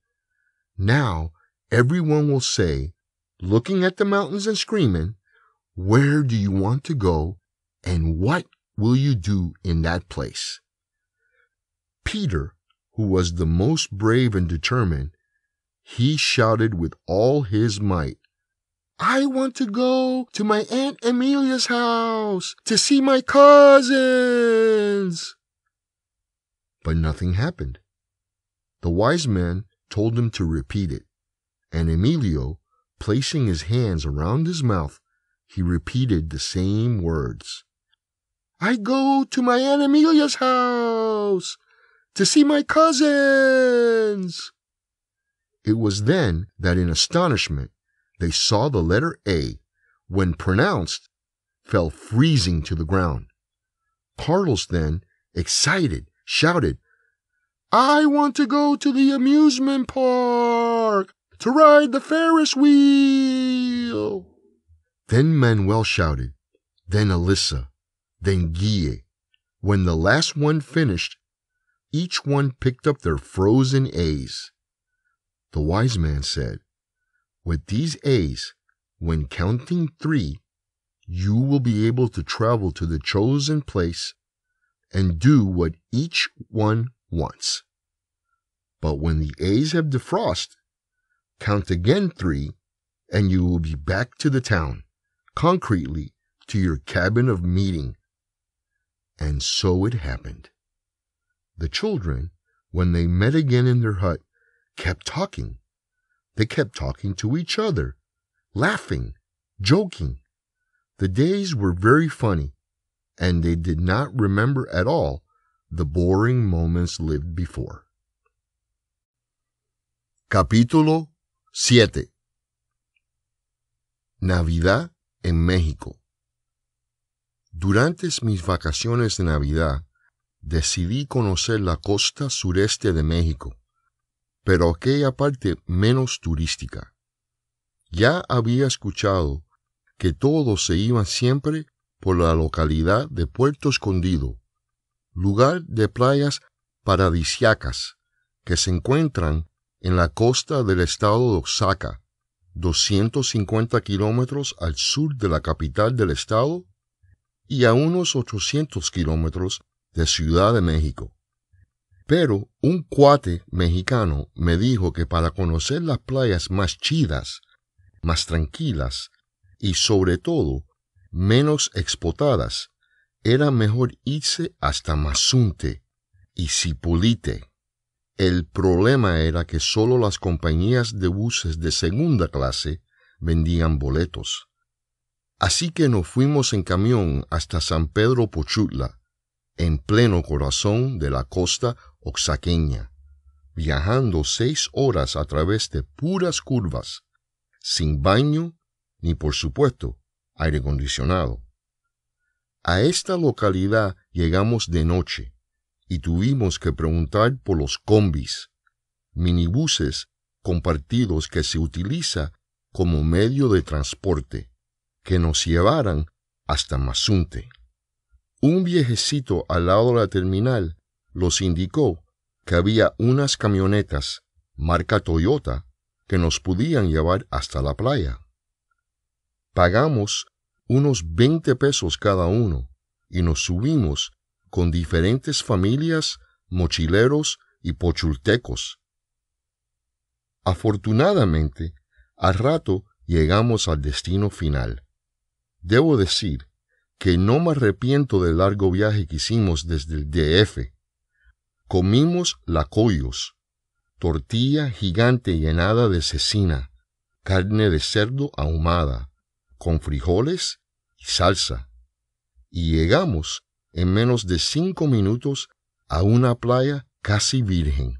Now everyone will say, looking at the mountains and screaming, Where do you want to go, and what will you do in that place? Peter, who was the most brave and determined, he shouted with all his might, I want to go to my Aunt Amelia's house to see my cousins. But nothing happened. The wise man told him to repeat it, and Emilio, placing his hands around his mouth, he repeated the same words. I go to my Aunt Amelia's house to see my cousins. It was then that in astonishment they saw the letter A, when pronounced, fell freezing to the ground. Carlos then, excited, shouted, I want to go to the amusement park to ride the Ferris wheel. Then Manuel shouted, then Alyssa, then Guille. When the last one finished, each one picked up their frozen A's. The wise man said, with these A's, when counting three, you will be able to travel to the chosen place and do what each one wants. But when the A's have defrost, count again three, and you will be back to the town, concretely to your cabin of meeting. And so it happened. The children, when they met again in their hut, kept talking they kept talking to each other, laughing, joking. The days were very funny, and they did not remember at all the boring moments lived before. Capítulo 7 Navidad en México Durante mis vacaciones de Navidad, decidí conocer la costa sureste de México. pero aquella parte menos turística. Ya había escuchado que todos se iban siempre por la localidad de Puerto Escondido, lugar de playas paradisiacas que se encuentran en la costa del estado de Oaxaca, 250 kilómetros al sur de la capital del estado y a unos 800 kilómetros de Ciudad de México. Pero un cuate mexicano me dijo que para conocer las playas más chidas, más tranquilas y sobre todo menos explotadas, era mejor irse hasta Mazunte y Cipulite. El problema era que solo las compañías de buses de segunda clase vendían boletos. Así que nos fuimos en camión hasta San Pedro Pochutla, en pleno corazón de la costa Oxaqueña, viajando seis horas a través de puras curvas, sin baño ni, por supuesto, aire acondicionado. A esta localidad llegamos de noche y tuvimos que preguntar por los combis, minibuses compartidos que se utiliza como medio de transporte, que nos llevaran hasta Mazunte. Un viejecito al lado de la terminal los indicó que había unas camionetas marca Toyota que nos podían llevar hasta la playa. Pagamos unos 20 pesos cada uno y nos subimos con diferentes familias, mochileros y pochultecos. Afortunadamente, al rato llegamos al destino final. Debo decir que no me arrepiento del largo viaje que hicimos desde el DF Comimos lacoyos, tortilla gigante llenada de cecina, carne de cerdo ahumada, con frijoles y salsa. Y llegamos en menos de cinco minutos a una playa casi virgen.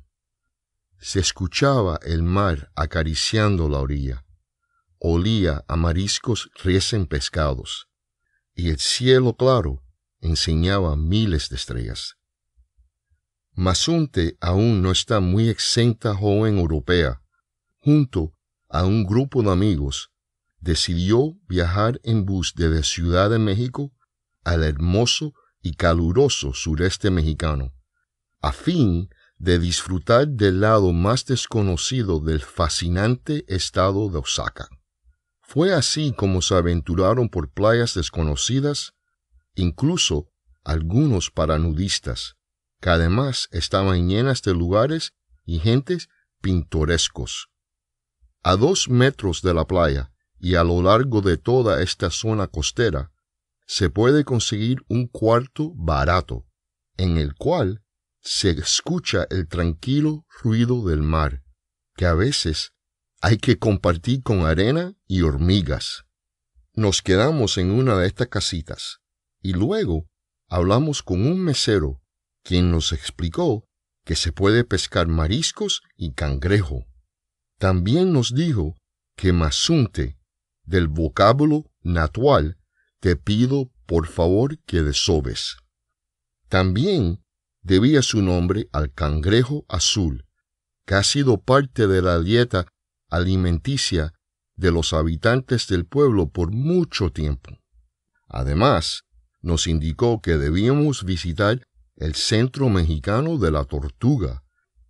Se escuchaba el mar acariciando la orilla. Olía a mariscos recién pescados. Y el cielo claro enseñaba miles de estrellas. Masunte aún no está muy exenta joven europea. Junto a un grupo de amigos, decidió viajar en bus desde Ciudad de México al hermoso y caluroso sureste mexicano, a fin de disfrutar del lado más desconocido del fascinante estado de Osaka. Fue así como se aventuraron por playas desconocidas, incluso algunos paranudistas, que además estaban llenas de lugares y gentes pintorescos. A dos metros de la playa y a lo largo de toda esta zona costera, se puede conseguir un cuarto barato, en el cual se escucha el tranquilo ruido del mar, que a veces hay que compartir con arena y hormigas. Nos quedamos en una de estas casitas y luego hablamos con un mesero quien nos explicó que se puede pescar mariscos y cangrejo. También nos dijo que masunte, del vocábulo natural, te pido por favor que desobes. También debía su nombre al cangrejo azul, que ha sido parte de la dieta alimenticia de los habitantes del pueblo por mucho tiempo. Además, nos indicó que debíamos visitar el Centro Mexicano de la Tortuga,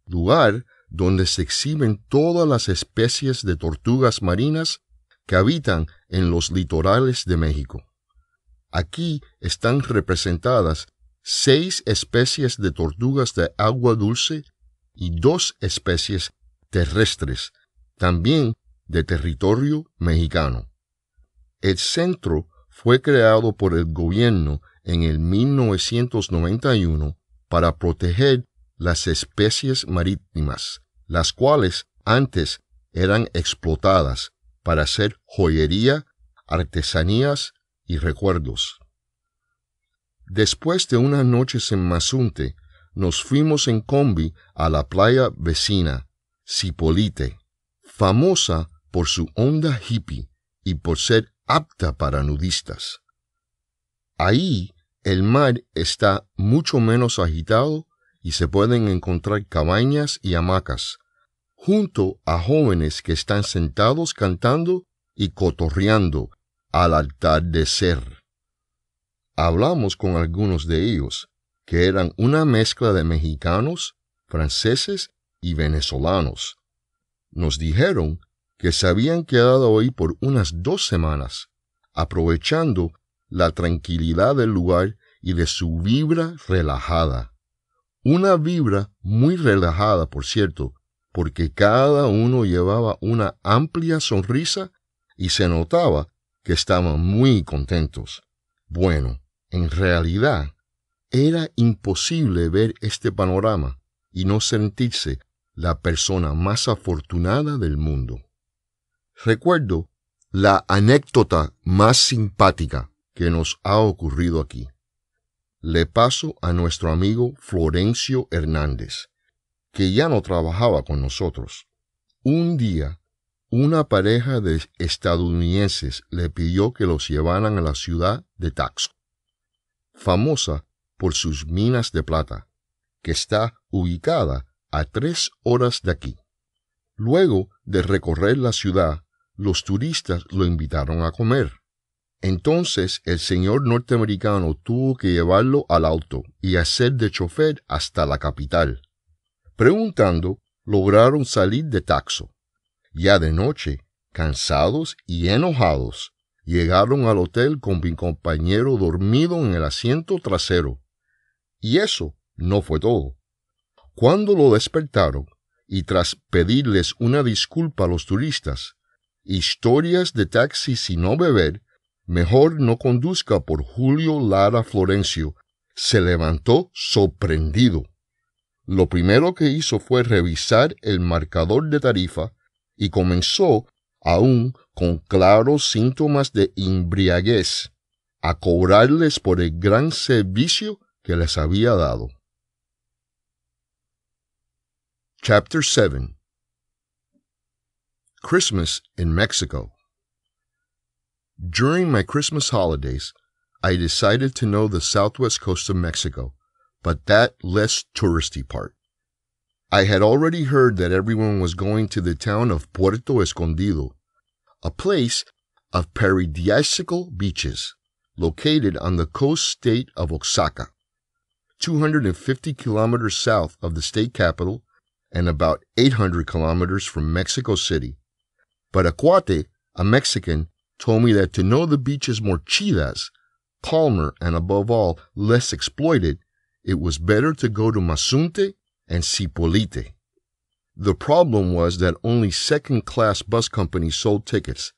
lugar donde se exhiben todas las especies de tortugas marinas que habitan en los litorales de México. Aquí están representadas seis especies de tortugas de agua dulce y dos especies terrestres, también de territorio mexicano. El centro fue creado por el gobierno en el 1991 para proteger las especies marítimas, las cuales antes eran explotadas para hacer joyería, artesanías y recuerdos. Después de unas noches en Mazunte, nos fuimos en combi a la playa vecina, Cipolite, famosa por su onda hippie y por ser apta para nudistas. Ahí el mar está mucho menos agitado y se pueden encontrar cabañas y hamacas, junto a jóvenes que están sentados cantando y cotorreando al atardecer. Hablamos con algunos de ellos, que eran una mezcla de mexicanos, franceses y venezolanos. Nos dijeron que se habían quedado ahí por unas dos semanas, aprovechando la tranquilidad del lugar y de su vibra relajada. Una vibra muy relajada, por cierto, porque cada uno llevaba una amplia sonrisa y se notaba que estaban muy contentos. Bueno, en realidad, era imposible ver este panorama y no sentirse la persona más afortunada del mundo. Recuerdo la anécdota más simpática que nos ha ocurrido aquí. Le paso a nuestro amigo Florencio Hernández, que ya no trabajaba con nosotros. Un día, una pareja de estadounidenses le pidió que los llevaran a la ciudad de Taxco, famosa por sus minas de plata, que está ubicada a tres horas de aquí. Luego de recorrer la ciudad, los turistas lo invitaron a comer. Entonces el señor norteamericano tuvo que llevarlo al auto y hacer de chofer hasta la capital. Preguntando, lograron salir de Taxo. Ya de noche, cansados y enojados, llegaron al hotel con mi compañero dormido en el asiento trasero. Y eso no fue todo. Cuando lo despertaron, y tras pedirles una disculpa a los turistas, historias de taxis y no beber mejor no conduzca por Julio Lara Florencio, se levantó sorprendido. Lo primero que hizo fue revisar el marcador de tarifa y comenzó, aún con claros síntomas de embriaguez, a cobrarles por el gran servicio que les había dado. Chapter 7 Christmas in Mexico During my Christmas holidays, I decided to know the southwest coast of Mexico, but that less touristy part. I had already heard that everyone was going to the town of Puerto Escondido, a place of paradisiacal beaches located on the coast state of Oaxaca, 250 kilometers south of the state capital and about 800 kilometers from Mexico City. But a cuate, a Mexican, told me that to know the beaches more chidas, calmer, and above all, less exploited, it was better to go to Masunte and Cipolite. The problem was that only second-class bus companies sold tickets,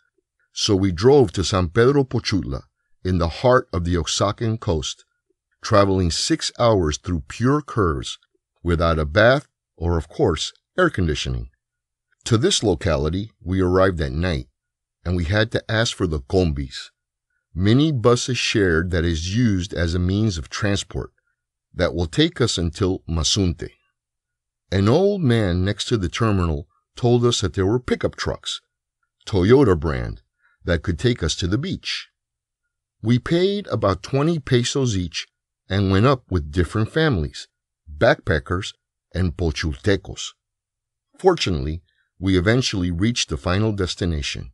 so we drove to San Pedro Pochutla, in the heart of the Oaxacan coast, traveling six hours through pure curves, without a bath or, of course, air conditioning. To this locality, we arrived at night, and we had to ask for the combis. Many buses shared that is used as a means of transport that will take us until Masunte. An old man next to the terminal told us that there were pickup trucks, Toyota brand, that could take us to the beach. We paid about 20 pesos each and went up with different families, backpackers, and pochultecos. Fortunately, we eventually reached the final destination.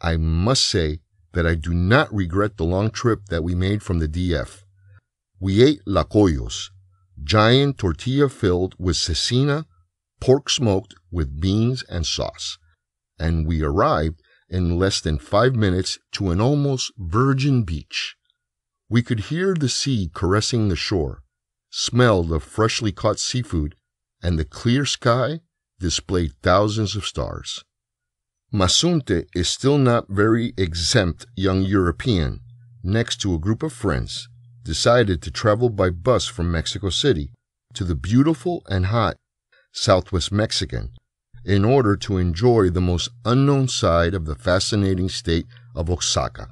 I must say that I do not regret the long trip that we made from the DF. We ate lacoyos, giant tortilla filled with cecina, pork smoked with beans and sauce, and we arrived in less than five minutes to an almost virgin beach. We could hear the sea caressing the shore, smell the freshly caught seafood, and the clear sky displayed thousands of stars. Masunte is still not very exempt young European, next to a group of friends, decided to travel by bus from Mexico City to the beautiful and hot southwest Mexican in order to enjoy the most unknown side of the fascinating state of Oaxaca.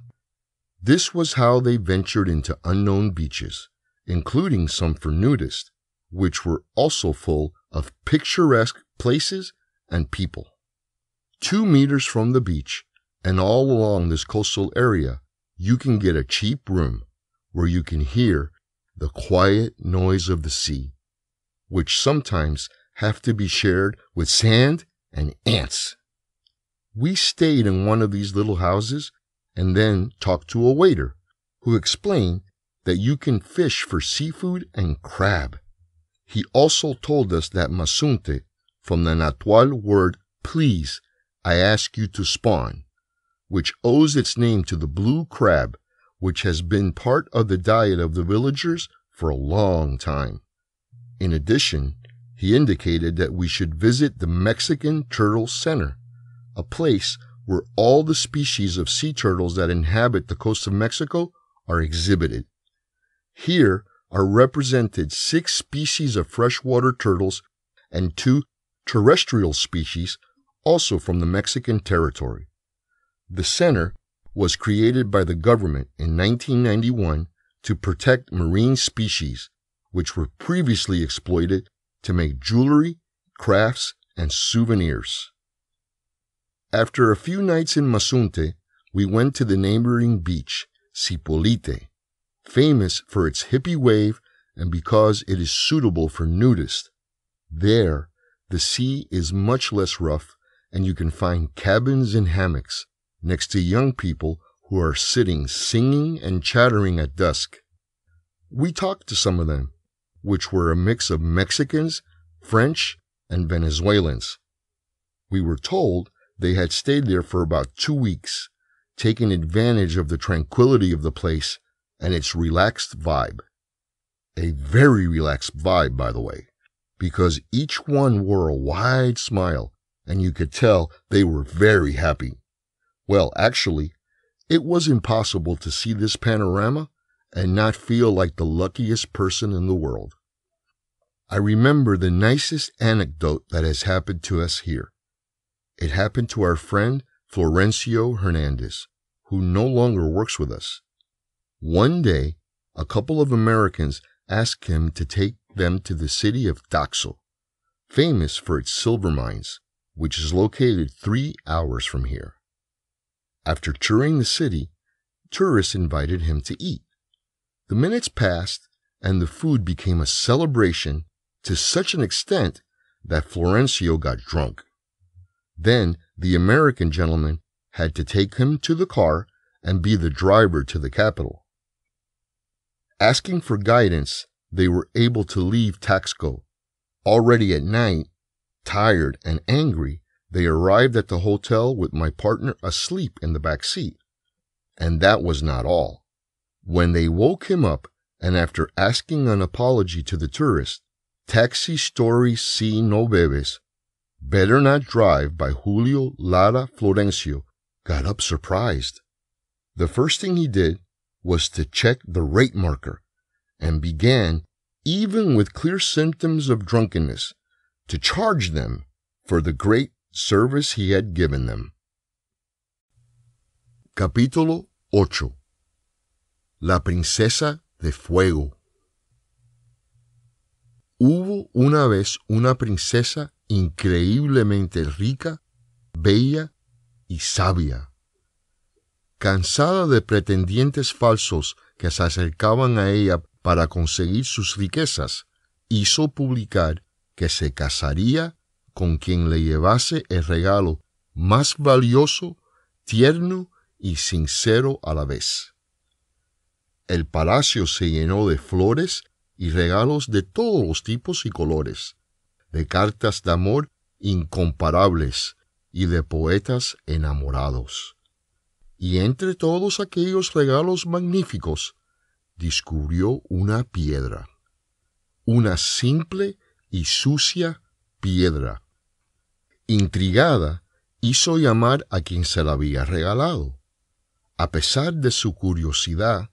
This was how they ventured into unknown beaches, including some for nudists, which were also full of picturesque places and people two meters from the beach and all along this coastal area, you can get a cheap room where you can hear the quiet noise of the sea, which sometimes have to be shared with sand and ants. We stayed in one of these little houses and then talked to a waiter who explained that you can fish for seafood and crab. He also told us that masunte, from the Natual word please, I ask you to spawn, which owes its name to the blue crab, which has been part of the diet of the villagers for a long time. In addition, he indicated that we should visit the Mexican Turtle Center, a place where all the species of sea turtles that inhabit the coast of Mexico are exhibited. Here are represented six species of freshwater turtles and two terrestrial species also from the Mexican territory. The center was created by the government in 1991 to protect marine species, which were previously exploited to make jewelry, crafts, and souvenirs. After a few nights in Masunte, we went to the neighboring beach, Cipolite, famous for its hippie wave and because it is suitable for nudists. There, the sea is much less rough and you can find cabins and hammocks next to young people who are sitting singing and chattering at dusk. We talked to some of them, which were a mix of Mexicans, French, and Venezuelans. We were told they had stayed there for about two weeks, taking advantage of the tranquility of the place and its relaxed vibe. A very relaxed vibe, by the way, because each one wore a wide smile and you could tell they were very happy. Well, actually, it was impossible to see this panorama and not feel like the luckiest person in the world. I remember the nicest anecdote that has happened to us here. It happened to our friend Florencio Hernandez, who no longer works with us. One day, a couple of Americans asked him to take them to the city of Daxo, famous for its silver mines which is located three hours from here. After touring the city, tourists invited him to eat. The minutes passed, and the food became a celebration to such an extent that Florencio got drunk. Then the American gentleman had to take him to the car and be the driver to the capital. Asking for guidance, they were able to leave Taxco. Already at night, Tired and angry, they arrived at the hotel with my partner asleep in the back seat. And that was not all. When they woke him up, and after asking an apology to the tourist, Taxi Story Si No Bebes, Better Not Drive by Julio Lara Florencio, got up surprised. The first thing he did was to check the rate marker and began, even with clear symptoms of drunkenness, to charge them for the great service he had given them. Capítulo 8 La princesa de fuego Hubo una vez una princesa increíblemente rica, bella y sabia. Cansada de pretendientes falsos que se acercaban a ella para conseguir sus riquezas, hizo publicar que se casaría con quien le llevase el regalo más valioso, tierno y sincero a la vez. El palacio se llenó de flores y regalos de todos los tipos y colores, de cartas de amor incomparables y de poetas enamorados. Y entre todos aquellos regalos magníficos, descubrió una piedra, una simple y sucia piedra. Intrigada, hizo llamar a quien se la había regalado. A pesar de su curiosidad,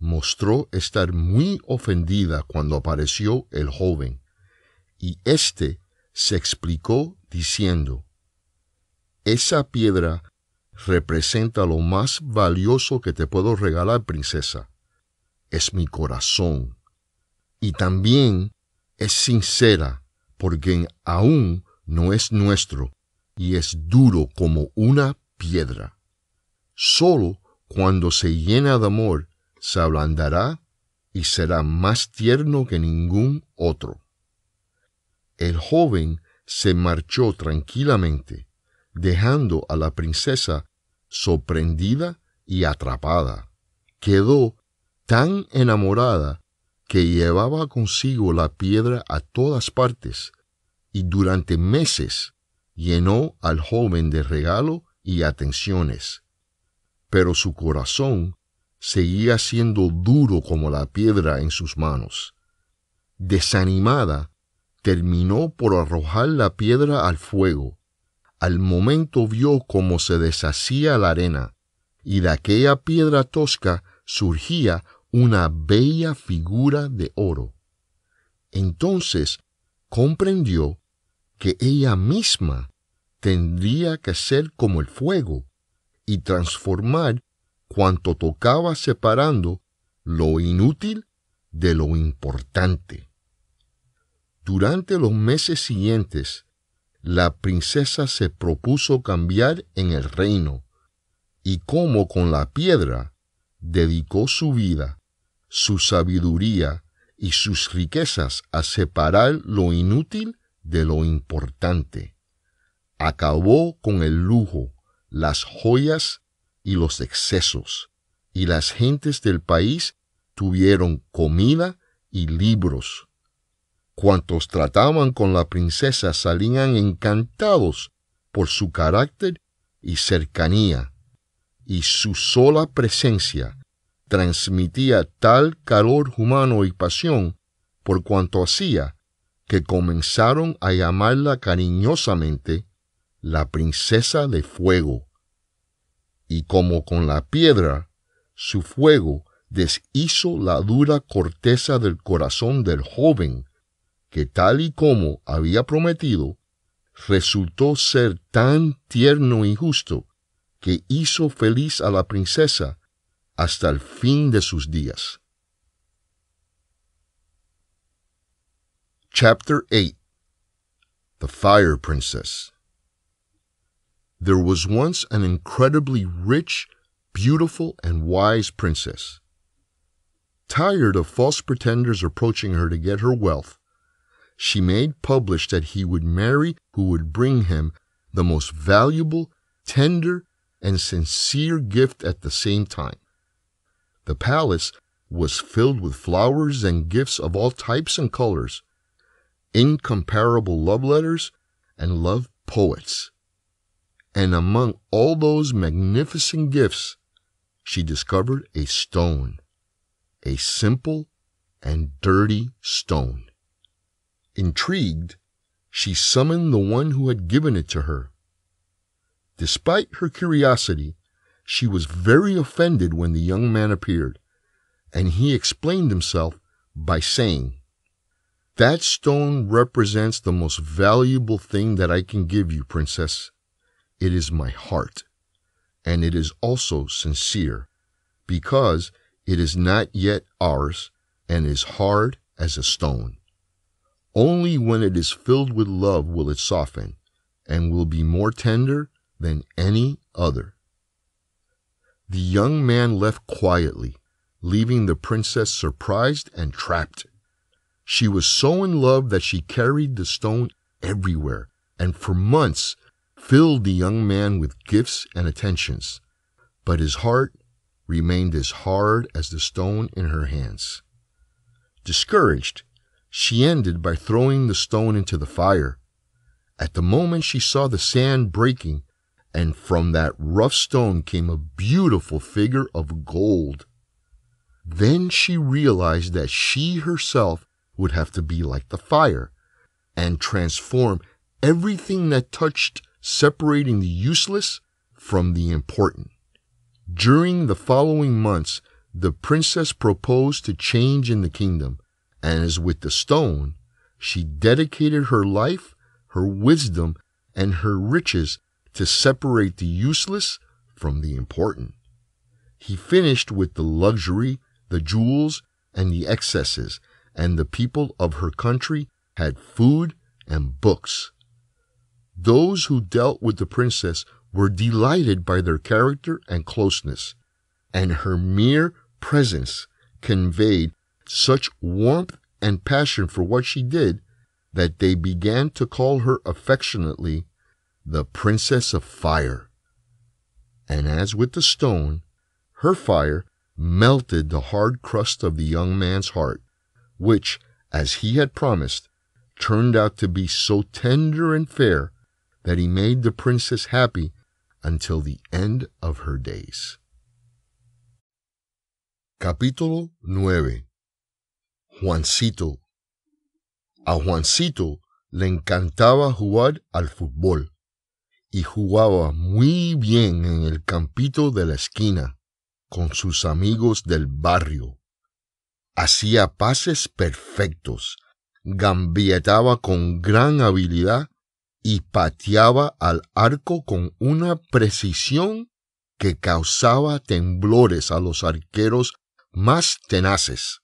mostró estar muy ofendida cuando apareció el joven, y éste se explicó diciendo, Esa piedra representa lo más valioso que te puedo regalar, princesa. Es mi corazón. Y también es sincera, porque aún no es nuestro, y es duro como una piedra. Solo cuando se llena de amor, se ablandará y será más tierno que ningún otro. El joven se marchó tranquilamente, dejando a la princesa sorprendida y atrapada. Quedó tan enamorada que llevaba consigo la piedra a todas partes, y durante meses llenó al joven de regalo y atenciones. Pero su corazón seguía siendo duro como la piedra en sus manos. Desanimada, terminó por arrojar la piedra al fuego. Al momento vio cómo se deshacía la arena, y de aquella piedra tosca surgía una bella figura de oro. Entonces comprendió que ella misma tendría que ser como el fuego y transformar cuanto tocaba separando lo inútil de lo importante. Durante los meses siguientes, la princesa se propuso cambiar en el reino, y como con la piedra, dedicó su vida su sabiduría y sus riquezas a separar lo inútil de lo importante. Acabó con el lujo, las joyas y los excesos, y las gentes del país tuvieron comida y libros. Cuantos trataban con la princesa salían encantados por su carácter y cercanía, y su sola presencia transmitía tal calor humano y pasión por cuanto hacía que comenzaron a llamarla cariñosamente la princesa de fuego. Y como con la piedra, su fuego deshizo la dura corteza del corazón del joven, que tal y como había prometido, resultó ser tan tierno y justo que hizo feliz a la princesa hasta el fin de sus días. Chapter 8 The Fire Princess There was once an incredibly rich, beautiful, and wise princess. Tired of false pretenders approaching her to get her wealth, she made publish that he would marry who would bring him the most valuable, tender, and sincere gift at the same time. The palace was filled with flowers and gifts of all types and colors, incomparable love letters, and love poets. And among all those magnificent gifts, she discovered a stone, a simple and dirty stone. Intrigued, she summoned the one who had given it to her. Despite her curiosity, she was very offended when the young man appeared, and he explained himself by saying, That stone represents the most valuable thing that I can give you, Princess. It is my heart, and it is also sincere, because it is not yet ours and is hard as a stone. Only when it is filled with love will it soften and will be more tender than any other. The young man left quietly, leaving the princess surprised and trapped. She was so in love that she carried the stone everywhere, and for months filled the young man with gifts and attentions. But his heart remained as hard as the stone in her hands. Discouraged, she ended by throwing the stone into the fire. At the moment she saw the sand breaking and from that rough stone came a beautiful figure of gold. Then she realized that she herself would have to be like the fire and transform everything that touched, separating the useless from the important. During the following months, the princess proposed to change in the kingdom, and as with the stone, she dedicated her life, her wisdom, and her riches to separate the useless from the important. He finished with the luxury, the jewels, and the excesses, and the people of her country had food and books. Those who dealt with the princess were delighted by their character and closeness, and her mere presence conveyed such warmth and passion for what she did that they began to call her affectionately the Princess of Fire. And as with the stone, her fire melted the hard crust of the young man's heart, which, as he had promised, turned out to be so tender and fair that he made the princess happy until the end of her days. Capítulo 9 Juancito A Juancito le encantaba jugar al fútbol. y jugaba muy bien en el campito de la esquina con sus amigos del barrio. Hacía pases perfectos, gambietaba con gran habilidad y pateaba al arco con una precisión que causaba temblores a los arqueros más tenaces.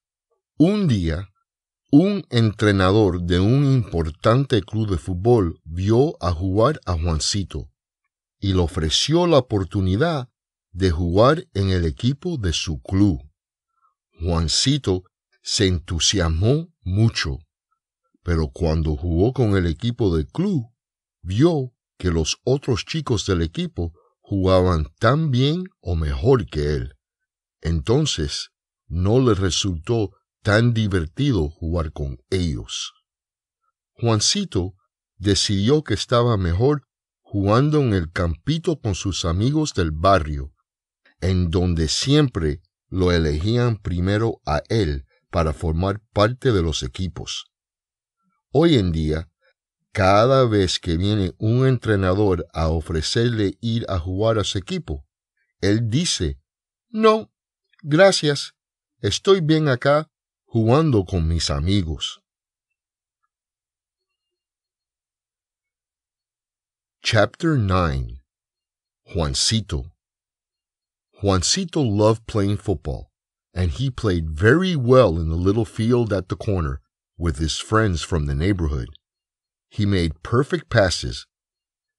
Un día un entrenador de un importante club de fútbol vio a jugar a Juancito y le ofreció la oportunidad de jugar en el equipo de su club. Juancito se entusiasmó mucho, pero cuando jugó con el equipo del club, vio que los otros chicos del equipo jugaban tan bien o mejor que él. Entonces, no le resultó tan divertido jugar con ellos. Juancito decidió que estaba mejor jugando en el campito con sus amigos del barrio, en donde siempre lo elegían primero a él para formar parte de los equipos. Hoy en día, cada vez que viene un entrenador a ofrecerle ir a jugar a su equipo, él dice, no, gracias, estoy bien acá jugando con mis amigos. Chapter 9 Juancito Juancito loved playing football, and he played very well in the little field at the corner with his friends from the neighborhood. He made perfect passes,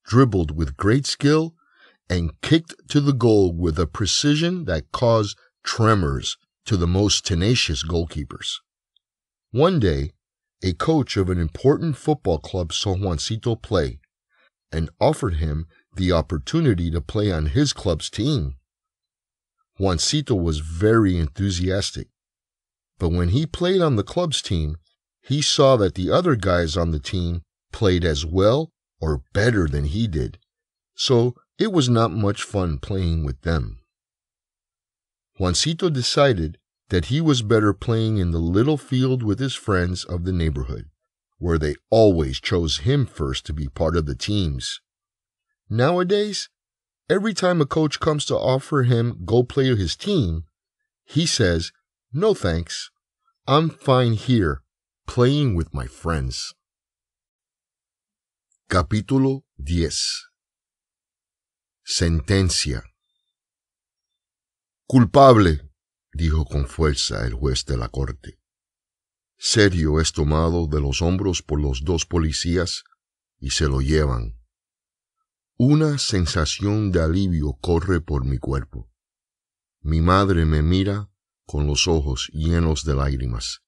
dribbled with great skill, and kicked to the goal with a precision that caused tremors to the most tenacious goalkeepers. One day, a coach of an important football club saw Juancito play and offered him the opportunity to play on his club's team. Juancito was very enthusiastic, but when he played on the club's team, he saw that the other guys on the team played as well or better than he did, so it was not much fun playing with them. Juancito decided that he was better playing in the little field with his friends of the neighborhood, where they always chose him first to be part of the teams. Nowadays, every time a coach comes to offer him go play his team, he says, No thanks. I'm fine here, playing with my friends. Capítulo 10 Sentencia Culpable, dijo con fuerza el juez de la corte. Serio es tomado de los hombros por los dos policías y se lo llevan. Una sensación de alivio corre por mi cuerpo. Mi madre me mira con los ojos llenos de lágrimas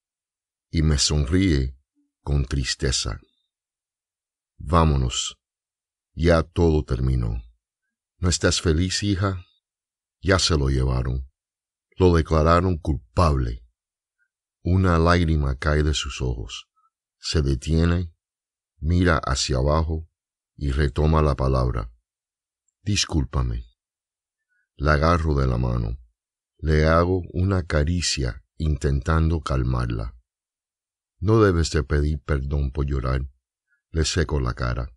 y me sonríe con tristeza. Vámonos. Ya todo terminó. ¿No estás feliz, hija? ya se lo llevaron. Lo declararon culpable. Una lágrima cae de sus ojos. Se detiene, mira hacia abajo y retoma la palabra. Discúlpame. La agarro de la mano. Le hago una caricia intentando calmarla. No debes de pedir perdón por llorar. Le seco la cara.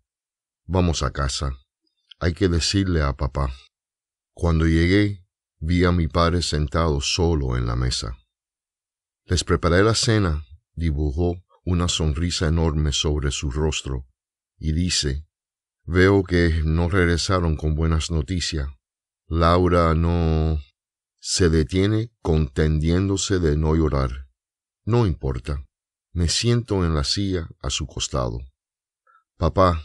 Vamos a casa. Hay que decirle a papá. Cuando llegué, vi a mi padre sentado solo en la mesa. Les preparé la cena, dibujó una sonrisa enorme sobre su rostro, y dice, Veo que no regresaron con buenas noticias. Laura no... se detiene contendiéndose de no llorar. No importa. Me siento en la silla a su costado. Papá,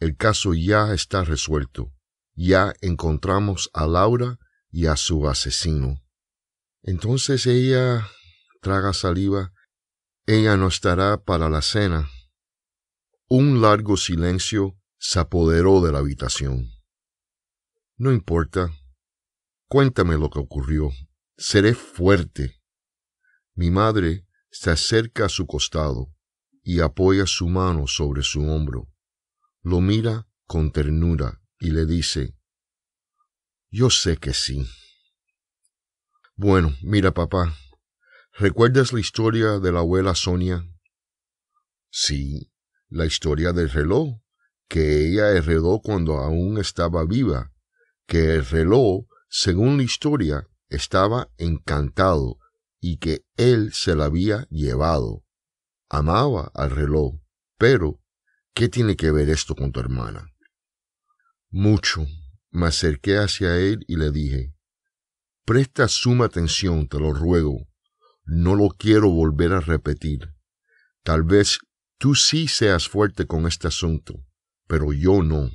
el caso ya está resuelto ya encontramos a Laura y a su asesino. Entonces ella traga saliva, ella no estará para la cena. Un largo silencio se apoderó de la habitación. No importa. Cuéntame lo que ocurrió. Seré fuerte. Mi madre se acerca a su costado y apoya su mano sobre su hombro. Lo mira con ternura y le dice, yo sé que sí. Bueno, mira papá, ¿recuerdas la historia de la abuela Sonia? Sí, la historia del reloj, que ella heredó cuando aún estaba viva, que el reloj, según la historia, estaba encantado y que él se la había llevado. Amaba al reloj, pero ¿qué tiene que ver esto con tu hermana? mucho, me acerqué hacia él y le dije, Presta suma atención, te lo ruego, no lo quiero volver a repetir. Tal vez tú sí seas fuerte con este asunto, pero yo no.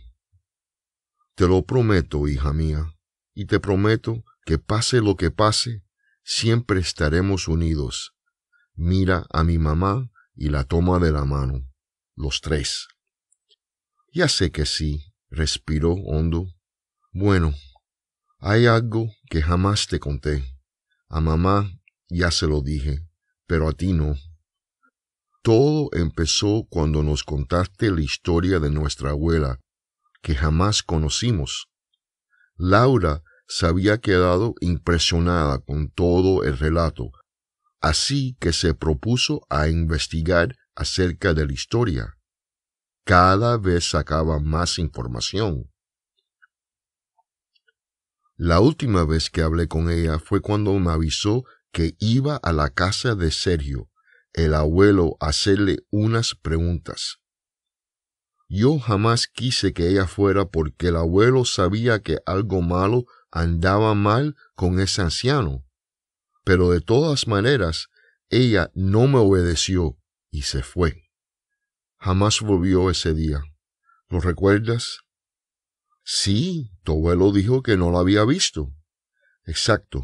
Te lo prometo, hija mía, y te prometo que pase lo que pase, siempre estaremos unidos. Mira a mi mamá y la toma de la mano, los tres. Ya sé que sí, Respiró hondo. Bueno, hay algo que jamás te conté. A mamá ya se lo dije, pero a ti no. Todo empezó cuando nos contaste la historia de nuestra abuela, que jamás conocimos. Laura se había quedado impresionada con todo el relato, así que se propuso a investigar acerca de la historia cada vez sacaba más información. La última vez que hablé con ella fue cuando me avisó que iba a la casa de Sergio, el abuelo, a hacerle unas preguntas. Yo jamás quise que ella fuera porque el abuelo sabía que algo malo andaba mal con ese anciano. Pero de todas maneras, ella no me obedeció y se fue jamás volvió ese día. ¿Lo recuerdas? Sí, tu abuelo dijo que no lo había visto. Exacto,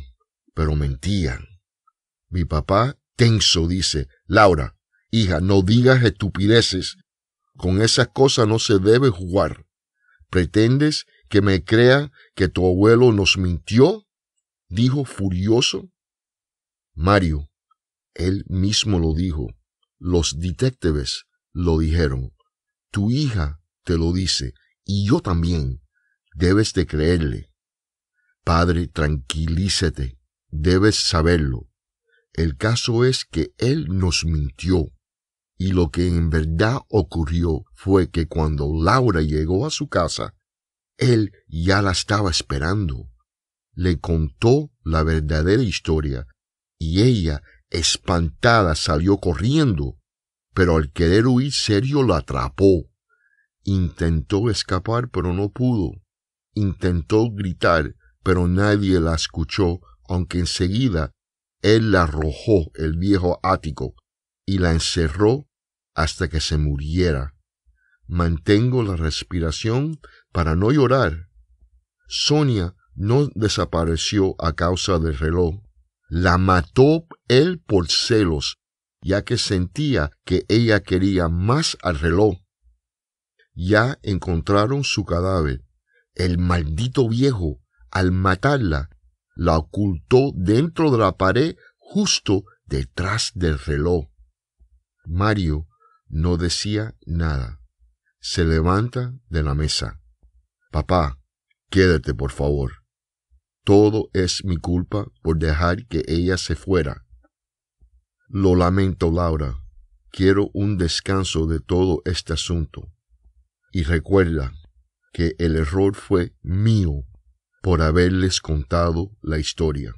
pero mentían. Mi papá, tenso, dice, Laura, hija, no digas estupideces. Con esas cosas no se debe jugar. ¿Pretendes que me crea que tu abuelo nos mintió? dijo furioso. Mario, él mismo lo dijo. Los detectives lo dijeron. Tu hija te lo dice, y yo también. Debes de creerle. Padre, tranquilícete. Debes saberlo. El caso es que él nos mintió. Y lo que en verdad ocurrió fue que cuando Laura llegó a su casa, él ya la estaba esperando. Le contó la verdadera historia y ella, espantada, salió corriendo pero al querer huir serio la atrapó. Intentó escapar, pero no pudo. Intentó gritar, pero nadie la escuchó, aunque enseguida él la arrojó el viejo ático y la encerró hasta que se muriera. Mantengo la respiración para no llorar. Sonia no desapareció a causa del reloj. La mató él por celos ya que sentía que ella quería más al reloj. Ya encontraron su cadáver. El maldito viejo, al matarla, la ocultó dentro de la pared justo detrás del reloj. Mario no decía nada. Se levanta de la mesa. Papá, quédate, por favor. Todo es mi culpa por dejar que ella se fuera. Lo lamento, Laura. Quiero un descanso de todo este asunto. Y recuerda que el error fue mío por haberles contado la historia.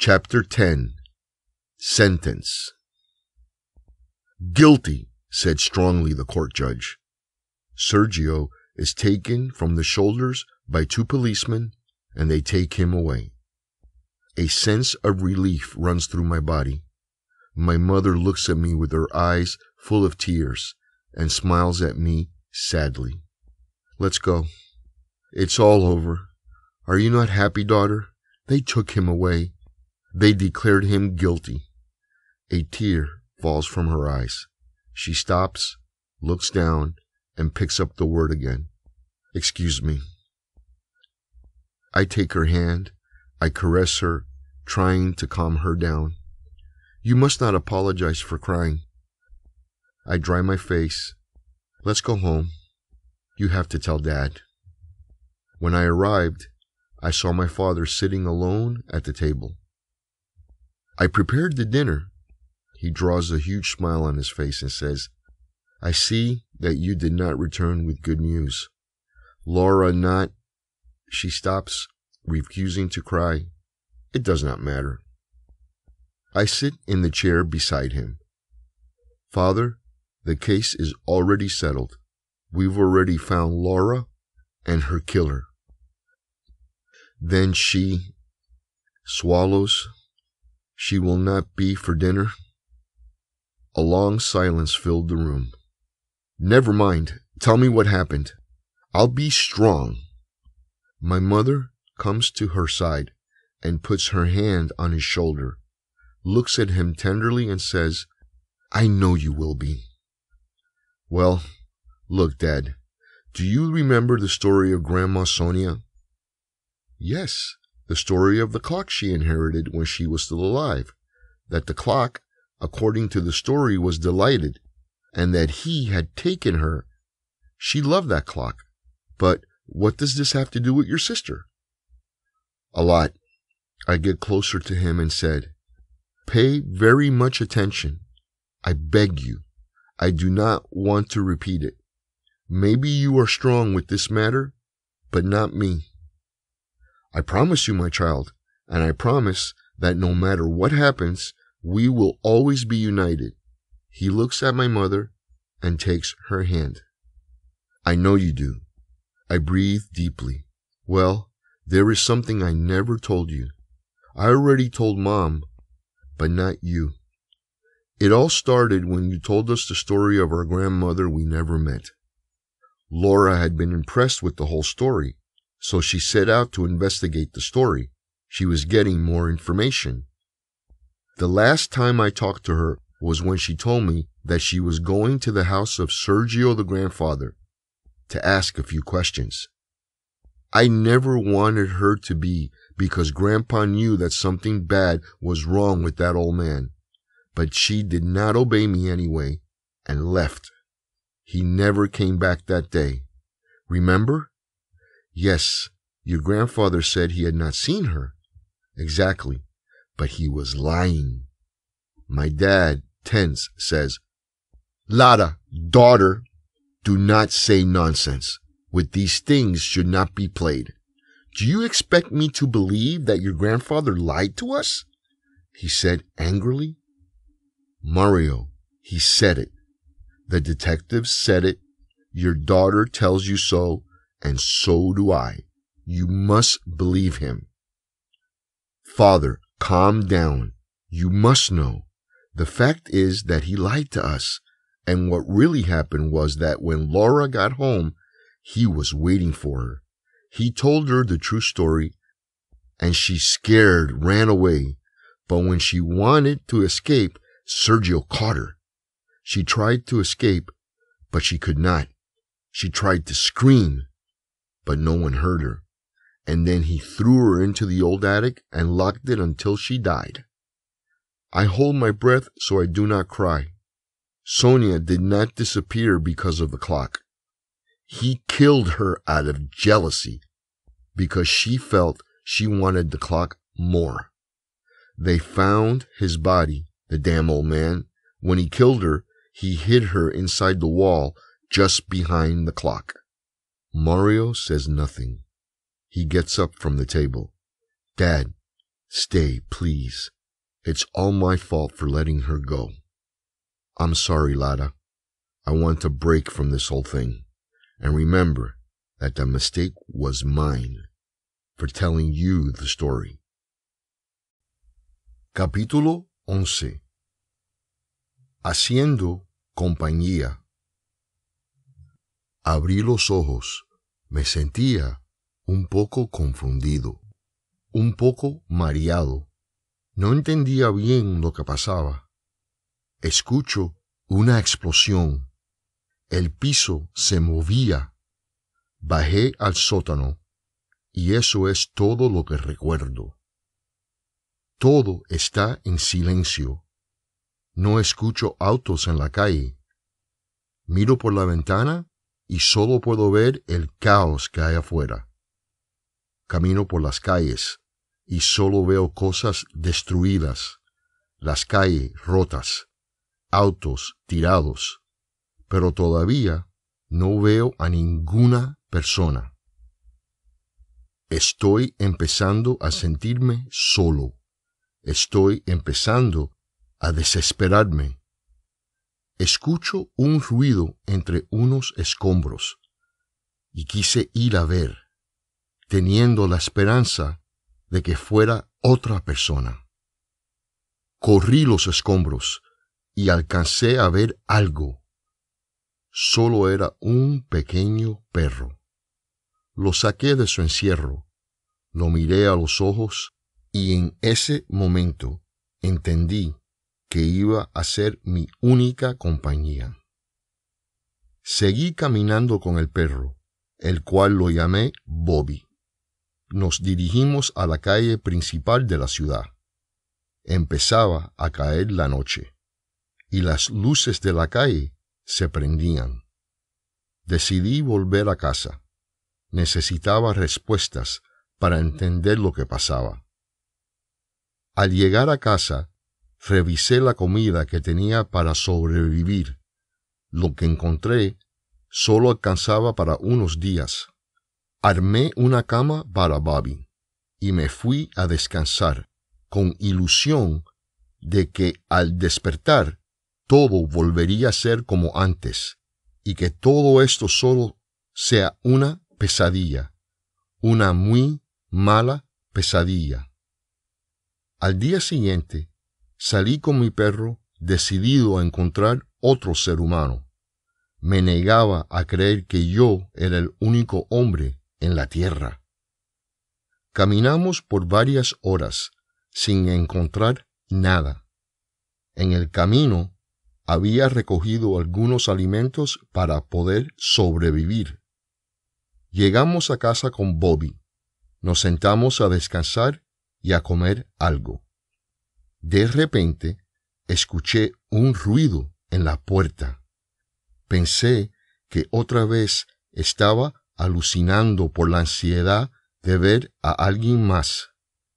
Chapter 10 Sentence Guilty, said strongly the court judge. Sergio is taken from the shoulders by two policemen and they take him away. A sense of relief runs through my body. My mother looks at me with her eyes full of tears and smiles at me sadly. Let's go. It's all over. Are you not happy, daughter? They took him away. They declared him guilty. A tear falls from her eyes. She stops, looks down, and picks up the word again. Excuse me. I take her hand I caress her, trying to calm her down. You must not apologize for crying. I dry my face. Let's go home. You have to tell Dad. When I arrived, I saw my father sitting alone at the table. I prepared the dinner. He draws a huge smile on his face and says, I see that you did not return with good news. Laura not. She stops refusing to cry, it does not matter. I sit in the chair beside him. Father, the case is already settled. We've already found Laura and her killer. Then she swallows. She will not be for dinner. A long silence filled the room. Never mind. Tell me what happened. I'll be strong. My mother comes to her side and puts her hand on his shoulder, looks at him tenderly, and says, I know you will be. Well, look, Dad, do you remember the story of Grandma Sonia? Yes, the story of the clock she inherited when she was still alive, that the clock, according to the story, was delighted, and that he had taken her. She loved that clock. But what does this have to do with your sister? a lot. I get closer to him and said, Pay very much attention. I beg you. I do not want to repeat it. Maybe you are strong with this matter, but not me. I promise you, my child, and I promise that no matter what happens, we will always be united. He looks at my mother and takes her hand. I know you do. I breathe deeply. Well, there is something I never told you. I already told Mom, but not you. It all started when you told us the story of our grandmother we never met. Laura had been impressed with the whole story, so she set out to investigate the story. She was getting more information. The last time I talked to her was when she told me that she was going to the house of Sergio the grandfather to ask a few questions. I never wanted her to be because Grandpa knew that something bad was wrong with that old man. But she did not obey me anyway and left. He never came back that day. Remember? Yes, your grandfather said he had not seen her. Exactly. But he was lying. My dad, tense, says, "Lada, daughter, do not say nonsense with these things should not be played. Do you expect me to believe that your grandfather lied to us? He said angrily. Mario, he said it. The detective said it. Your daughter tells you so, and so do I. You must believe him. Father, calm down. You must know. The fact is that he lied to us. And what really happened was that when Laura got home, he was waiting for her. He told her the true story and she scared ran away. But when she wanted to escape, Sergio caught her. She tried to escape, but she could not. She tried to scream, but no one heard her. And then he threw her into the old attic and locked it until she died. I hold my breath so I do not cry. Sonia did not disappear because of the clock. He killed her out of jealousy because she felt she wanted the clock more. They found his body, the damn old man. When he killed her, he hid her inside the wall just behind the clock. Mario says nothing. He gets up from the table. Dad, stay, please. It's all my fault for letting her go. I'm sorry, Lada. I want to break from this whole thing. And remember that the mistake was mine for telling you the story. Capítulo 11 Haciendo compañía. Abrí los ojos. Me sentía un poco confundido, un poco mareado. No entendía bien lo que pasaba. Escucho una explosión el piso se movía. Bajé al sótano, y eso es todo lo que recuerdo. Todo está en silencio. No escucho autos en la calle. Miro por la ventana y solo puedo ver el caos que hay afuera. Camino por las calles y solo veo cosas destruidas, las calles rotas, autos tirados, pero todavía no veo a ninguna persona. Estoy empezando a sentirme solo. Estoy empezando a desesperarme. Escucho un ruido entre unos escombros y quise ir a ver, teniendo la esperanza de que fuera otra persona. Corrí los escombros y alcancé a ver algo solo era un pequeño perro. Lo saqué de su encierro, lo miré a los ojos y en ese momento entendí que iba a ser mi única compañía. Seguí caminando con el perro, el cual lo llamé Bobby. Nos dirigimos a la calle principal de la ciudad. Empezaba a caer la noche, y las luces de la calle se prendían. Decidí volver a casa. Necesitaba respuestas para entender lo que pasaba. Al llegar a casa, revisé la comida que tenía para sobrevivir. Lo que encontré solo alcanzaba para unos días. Armé una cama para Bobby y me fui a descansar, con ilusión de que al despertar todo volvería a ser como antes, y que todo esto solo sea una pesadilla, una muy mala pesadilla. Al día siguiente, salí con mi perro decidido a encontrar otro ser humano. Me negaba a creer que yo era el único hombre en la tierra. Caminamos por varias horas sin encontrar nada. En el camino había recogido algunos alimentos para poder sobrevivir. Llegamos a casa con Bobby. Nos sentamos a descansar y a comer algo. De repente, escuché un ruido en la puerta. Pensé que otra vez estaba alucinando por la ansiedad de ver a alguien más.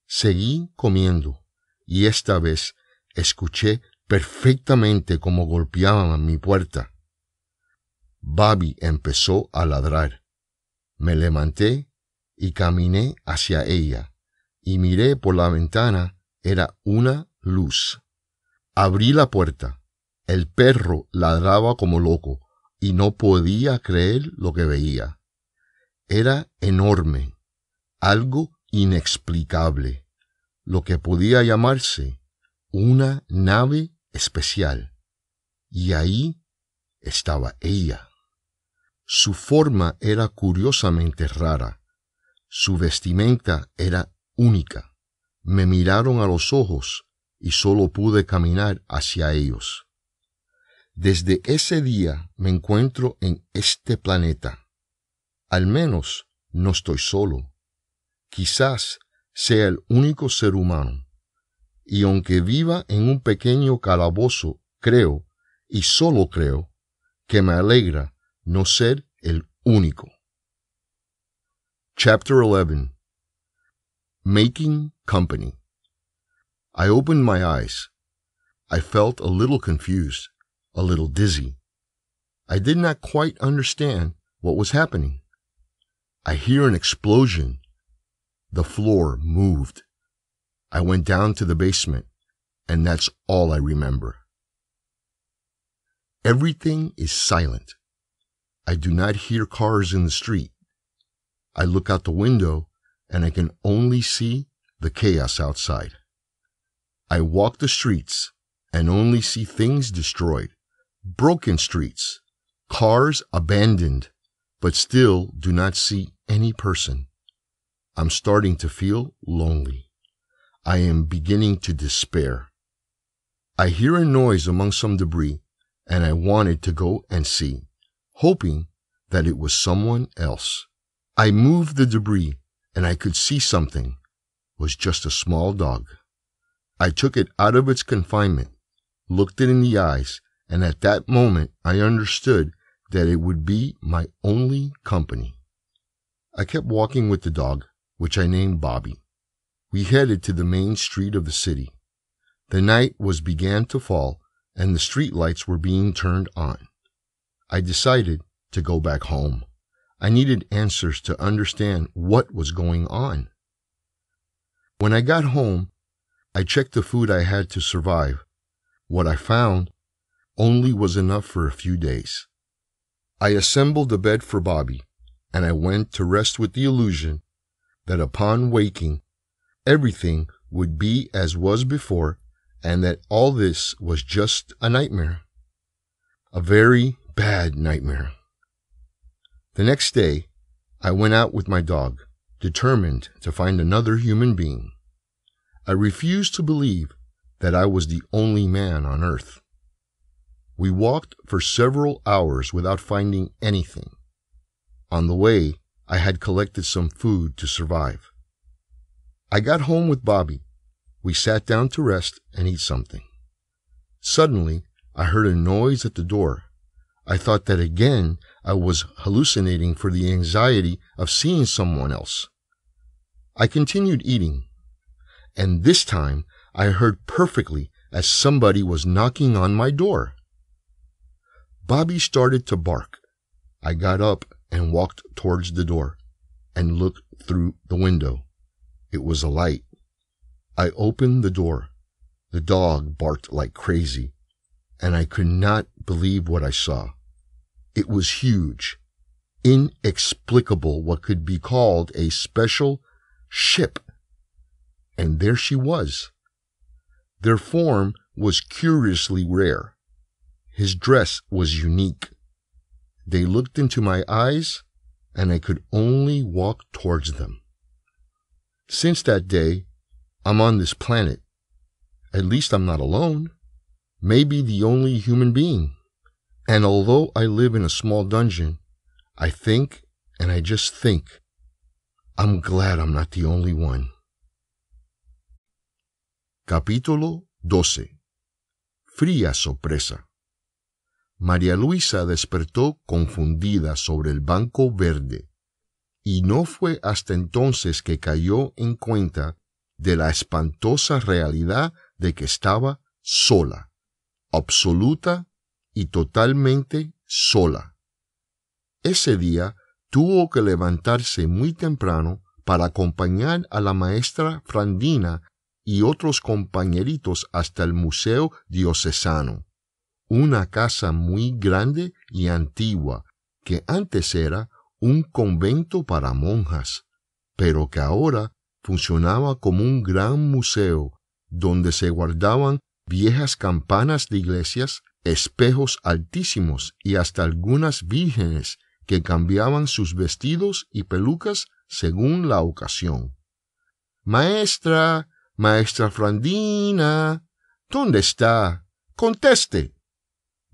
Seguí comiendo y esta vez escuché perfectamente como golpeaban mi puerta. Babi empezó a ladrar. Me levanté y caminé hacia ella, y miré por la ventana, era una luz. Abrí la puerta. El perro ladraba como loco, y no podía creer lo que veía. Era enorme, algo inexplicable, lo que podía llamarse una nave especial. Y ahí estaba ella. Su forma era curiosamente rara. Su vestimenta era única. Me miraron a los ojos y solo pude caminar hacia ellos. Desde ese día me encuentro en este planeta. Al menos no estoy solo. Quizás sea el único ser humano y aunque viva en un pequeño calabozo, creo, y solo creo, que me alegra no ser el único. Chapter 11 Making Company I opened my eyes. I felt a little confused, a little dizzy. I did not quite understand what was happening. I hear an explosion. The floor moved. I went down to the basement, and that's all I remember. Everything is silent. I do not hear cars in the street. I look out the window, and I can only see the chaos outside. I walk the streets and only see things destroyed, broken streets, cars abandoned, but still do not see any person. I'm starting to feel lonely. I am beginning to despair. I hear a noise among some debris, and I wanted to go and see, hoping that it was someone else. I moved the debris, and I could see something. It was just a small dog. I took it out of its confinement, looked it in the eyes, and at that moment I understood that it would be my only company. I kept walking with the dog, which I named Bobby we headed to the main street of the city. The night was began to fall and the street lights were being turned on. I decided to go back home. I needed answers to understand what was going on. When I got home, I checked the food I had to survive. What I found only was enough for a few days. I assembled a bed for Bobby, and I went to rest with the illusion that upon waking, everything would be as was before and that all this was just a nightmare. A very bad nightmare. The next day, I went out with my dog, determined to find another human being. I refused to believe that I was the only man on earth. We walked for several hours without finding anything. On the way, I had collected some food to survive. I got home with Bobby. We sat down to rest and eat something. Suddenly, I heard a noise at the door. I thought that again I was hallucinating for the anxiety of seeing someone else. I continued eating, and this time I heard perfectly as somebody was knocking on my door. Bobby started to bark. I got up and walked towards the door and looked through the window. It was a light. I opened the door. The dog barked like crazy, and I could not believe what I saw. It was huge, inexplicable, what could be called a special ship. And there she was. Their form was curiously rare. His dress was unique. They looked into my eyes, and I could only walk towards them. Since that day, I'm on this planet. At least I'm not alone. Maybe the only human being. And although I live in a small dungeon, I think and I just think. I'm glad I'm not the only one. Capítulo 12 Fría sorpresa. María Luisa despertó confundida sobre el banco verde y no fue hasta entonces que cayó en cuenta de la espantosa realidad de que estaba sola, absoluta y totalmente sola. Ese día tuvo que levantarse muy temprano para acompañar a la maestra Frandina y otros compañeritos hasta el Museo Diocesano, una casa muy grande y antigua que antes era un convento para monjas, pero que ahora funcionaba como un gran museo donde se guardaban viejas campanas de iglesias, espejos altísimos y hasta algunas vírgenes que cambiaban sus vestidos y pelucas según la ocasión. Maestra, maestra Frandina, ¿dónde está? Conteste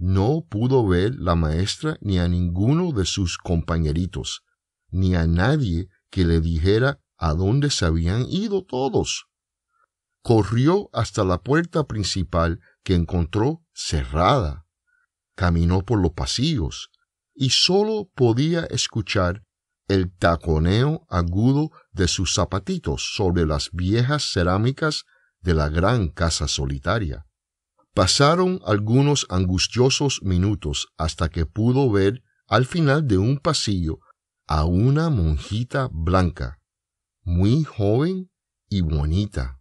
no pudo ver la maestra ni a ninguno de sus compañeritos, ni a nadie que le dijera a dónde se habían ido todos. Corrió hasta la puerta principal que encontró cerrada. Caminó por los pasillos y sólo podía escuchar el taconeo agudo de sus zapatitos sobre las viejas cerámicas de la gran casa solitaria. Pasaron algunos angustiosos minutos hasta que pudo ver al final de un pasillo a una monjita blanca, muy joven y bonita.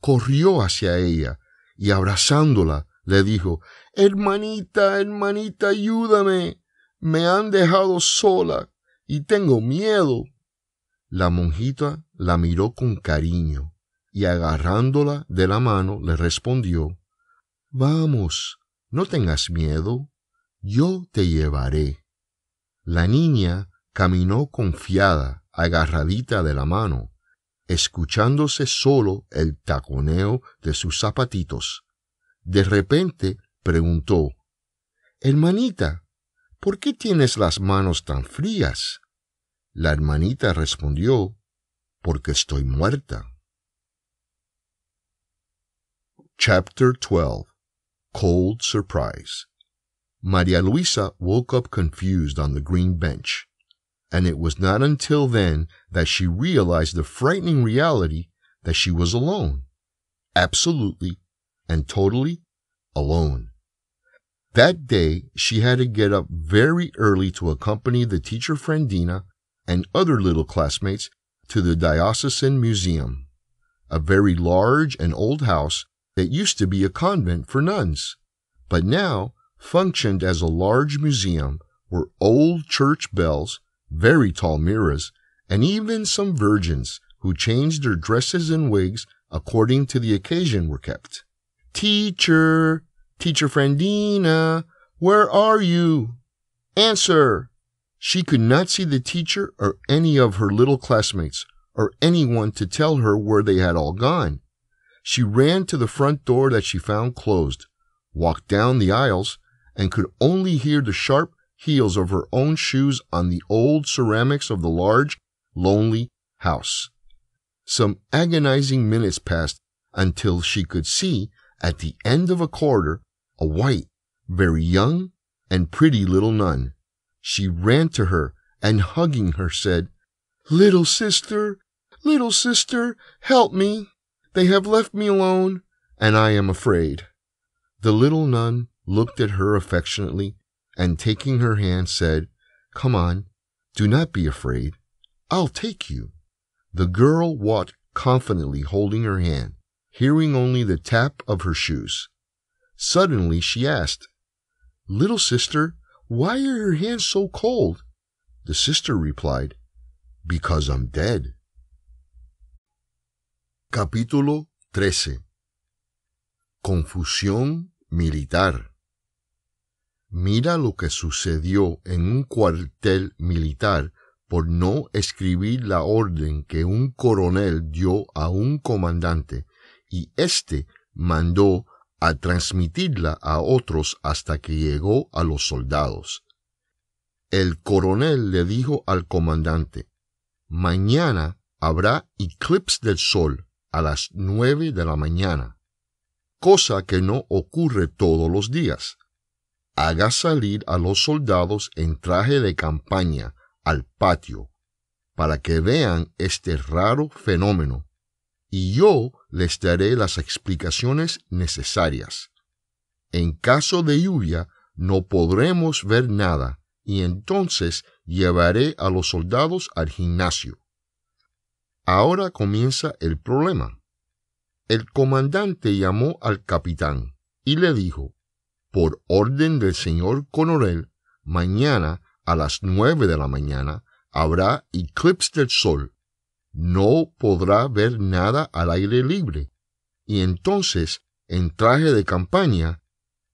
Corrió hacia ella y abrazándola le dijo Hermanita, hermanita, ayúdame. Me han dejado sola y tengo miedo. La monjita la miró con cariño y agarrándola de la mano le respondió Vamos, no tengas miedo, yo te llevaré. La niña caminó confiada, agarradita de la mano, escuchándose solo el taconeo de sus zapatitos. De repente preguntó Hermanita, ¿por qué tienes las manos tan frías? La hermanita respondió Porque estoy muerta. Chapter 12 cold surprise. Maria Luisa woke up confused on the green bench, and it was not until then that she realized the frightening reality that she was alone, absolutely and totally alone. That day, she had to get up very early to accompany the teacher Dina and other little classmates to the Diocesan Museum, a very large and old house that used to be a convent for nuns, but now functioned as a large museum where old church bells, very tall mirrors, and even some virgins who changed their dresses and wigs according to the occasion were kept. Teacher, teacher Frandina, where are you? Answer! She could not see the teacher or any of her little classmates or anyone to tell her where they had all gone. She ran to the front door that she found closed, walked down the aisles, and could only hear the sharp heels of her own shoes on the old ceramics of the large, lonely house. Some agonizing minutes passed until she could see, at the end of a corridor, a white, very young and pretty little nun. She ran to her and, hugging her, said, Little sister, little sister, help me. They have left me alone, and I am afraid. The little nun looked at her affectionately, and taking her hand said, Come on, do not be afraid. I'll take you. The girl walked confidently holding her hand, hearing only the tap of her shoes. Suddenly she asked, Little sister, why are your hands so cold? The sister replied, Because I'm dead. Capítulo 13 Confusión militar Mira lo que sucedió en un cuartel militar por no escribir la orden que un coronel dio a un comandante y éste mandó a transmitirla a otros hasta que llegó a los soldados. El coronel le dijo al comandante Mañana habrá eclipse del sol a las nueve de la mañana, cosa que no ocurre todos los días. Haga salir a los soldados en traje de campaña al patio, para que vean este raro fenómeno, y yo les daré las explicaciones necesarias. En caso de lluvia no podremos ver nada, y entonces llevaré a los soldados al gimnasio. Ahora comienza el problema. El comandante llamó al capitán y le dijo, por orden del señor coronel, mañana a las nueve de la mañana habrá eclipse del sol. No podrá ver nada al aire libre. Y entonces, en traje de campaña,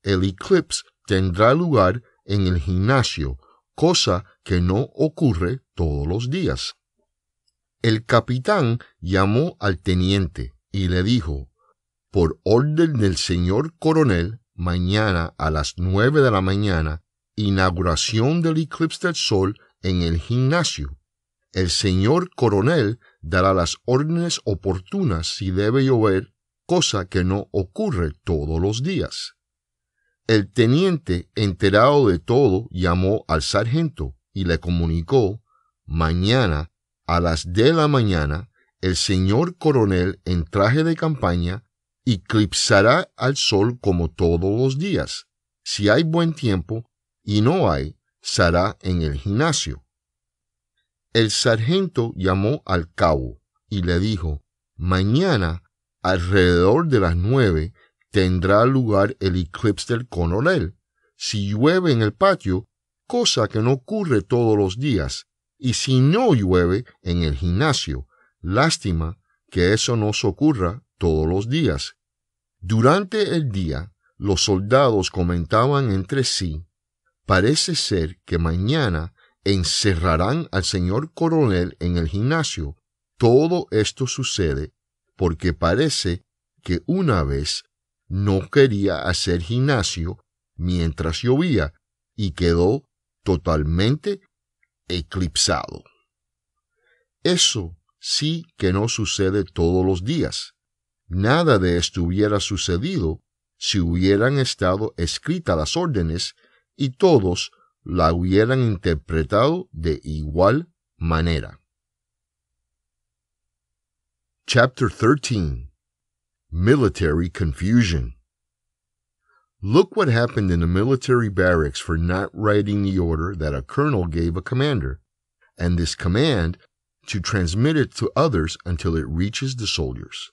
el eclipse tendrá lugar en el gimnasio, cosa que no ocurre todos los días. El capitán llamó al teniente y le dijo Por orden del señor coronel, mañana a las nueve de la mañana, inauguración del eclipse del sol en el gimnasio. El señor coronel dará las órdenes oportunas si debe llover, cosa que no ocurre todos los días. El teniente, enterado de todo, llamó al sargento y le comunicó, mañana a las de la mañana, el señor coronel en traje de campaña eclipsará al sol como todos los días. Si hay buen tiempo y no hay, será en el gimnasio. El sargento llamó al cabo y le dijo, mañana, alrededor de las nueve, tendrá lugar el eclipse del coronel. Si llueve en el patio, cosa que no ocurre todos los días, y si no llueve en el gimnasio, lástima que eso nos ocurra todos los días. Durante el día, los soldados comentaban entre sí, parece ser que mañana encerrarán al señor coronel en el gimnasio. Todo esto sucede porque parece que una vez no quería hacer gimnasio mientras llovía y quedó totalmente eclipsado. Eso sí que no sucede todos los días. Nada de esto hubiera sucedido si hubieran estado escritas las órdenes y todos la hubieran interpretado de igual manera. Chapter 13 Military Confusion Look what happened in the military barracks for not writing the order that a colonel gave a commander, and this command to transmit it to others until it reaches the soldiers.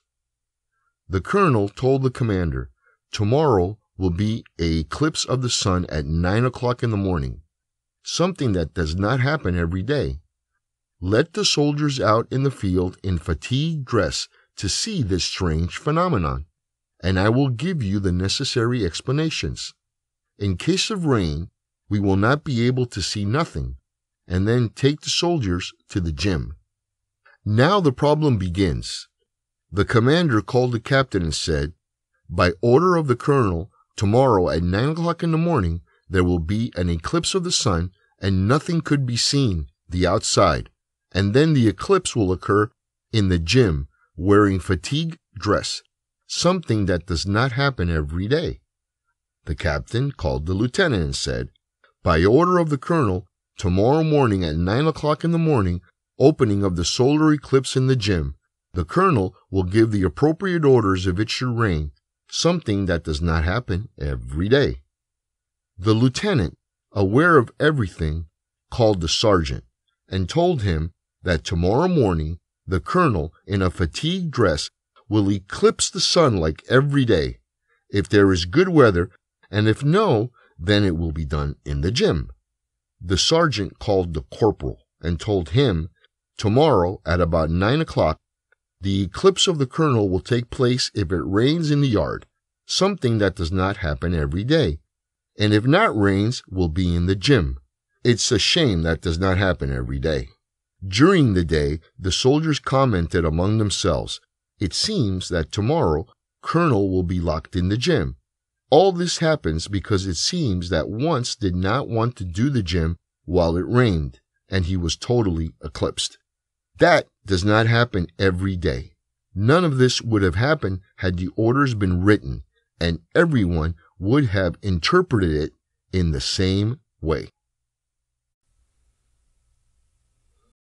The colonel told the commander, Tomorrow will be a eclipse of the sun at nine o'clock in the morning, something that does not happen every day. Let the soldiers out in the field in fatigue dress to see this strange phenomenon and I will give you the necessary explanations. In case of rain, we will not be able to see nothing, and then take the soldiers to the gym. Now the problem begins. The commander called the captain and said, By order of the colonel, tomorrow at nine o'clock in the morning, there will be an eclipse of the sun, and nothing could be seen, the outside, and then the eclipse will occur in the gym, wearing fatigue dress, something that does not happen every day. The captain called the lieutenant and said, By order of the colonel, tomorrow morning at nine o'clock in the morning, opening of the solar eclipse in the gym, the colonel will give the appropriate orders if it should rain, something that does not happen every day. The lieutenant, aware of everything, called the sergeant and told him that tomorrow morning the colonel, in a fatigue dress will eclipse the sun like every day if there is good weather, and if no, then it will be done in the gym. The sergeant called the corporal and told him, Tomorrow at about nine o'clock, the eclipse of the colonel will take place if it rains in the yard, something that does not happen every day. And if not rains, will be in the gym. It's a shame that does not happen every day. During the day, the soldiers commented among themselves it seems that tomorrow Colonel will be locked in the gym. All this happens because it seems that once did not want to do the gym while it rained, and he was totally eclipsed. That does not happen every day. None of this would have happened had the orders been written, and everyone would have interpreted it in the same way.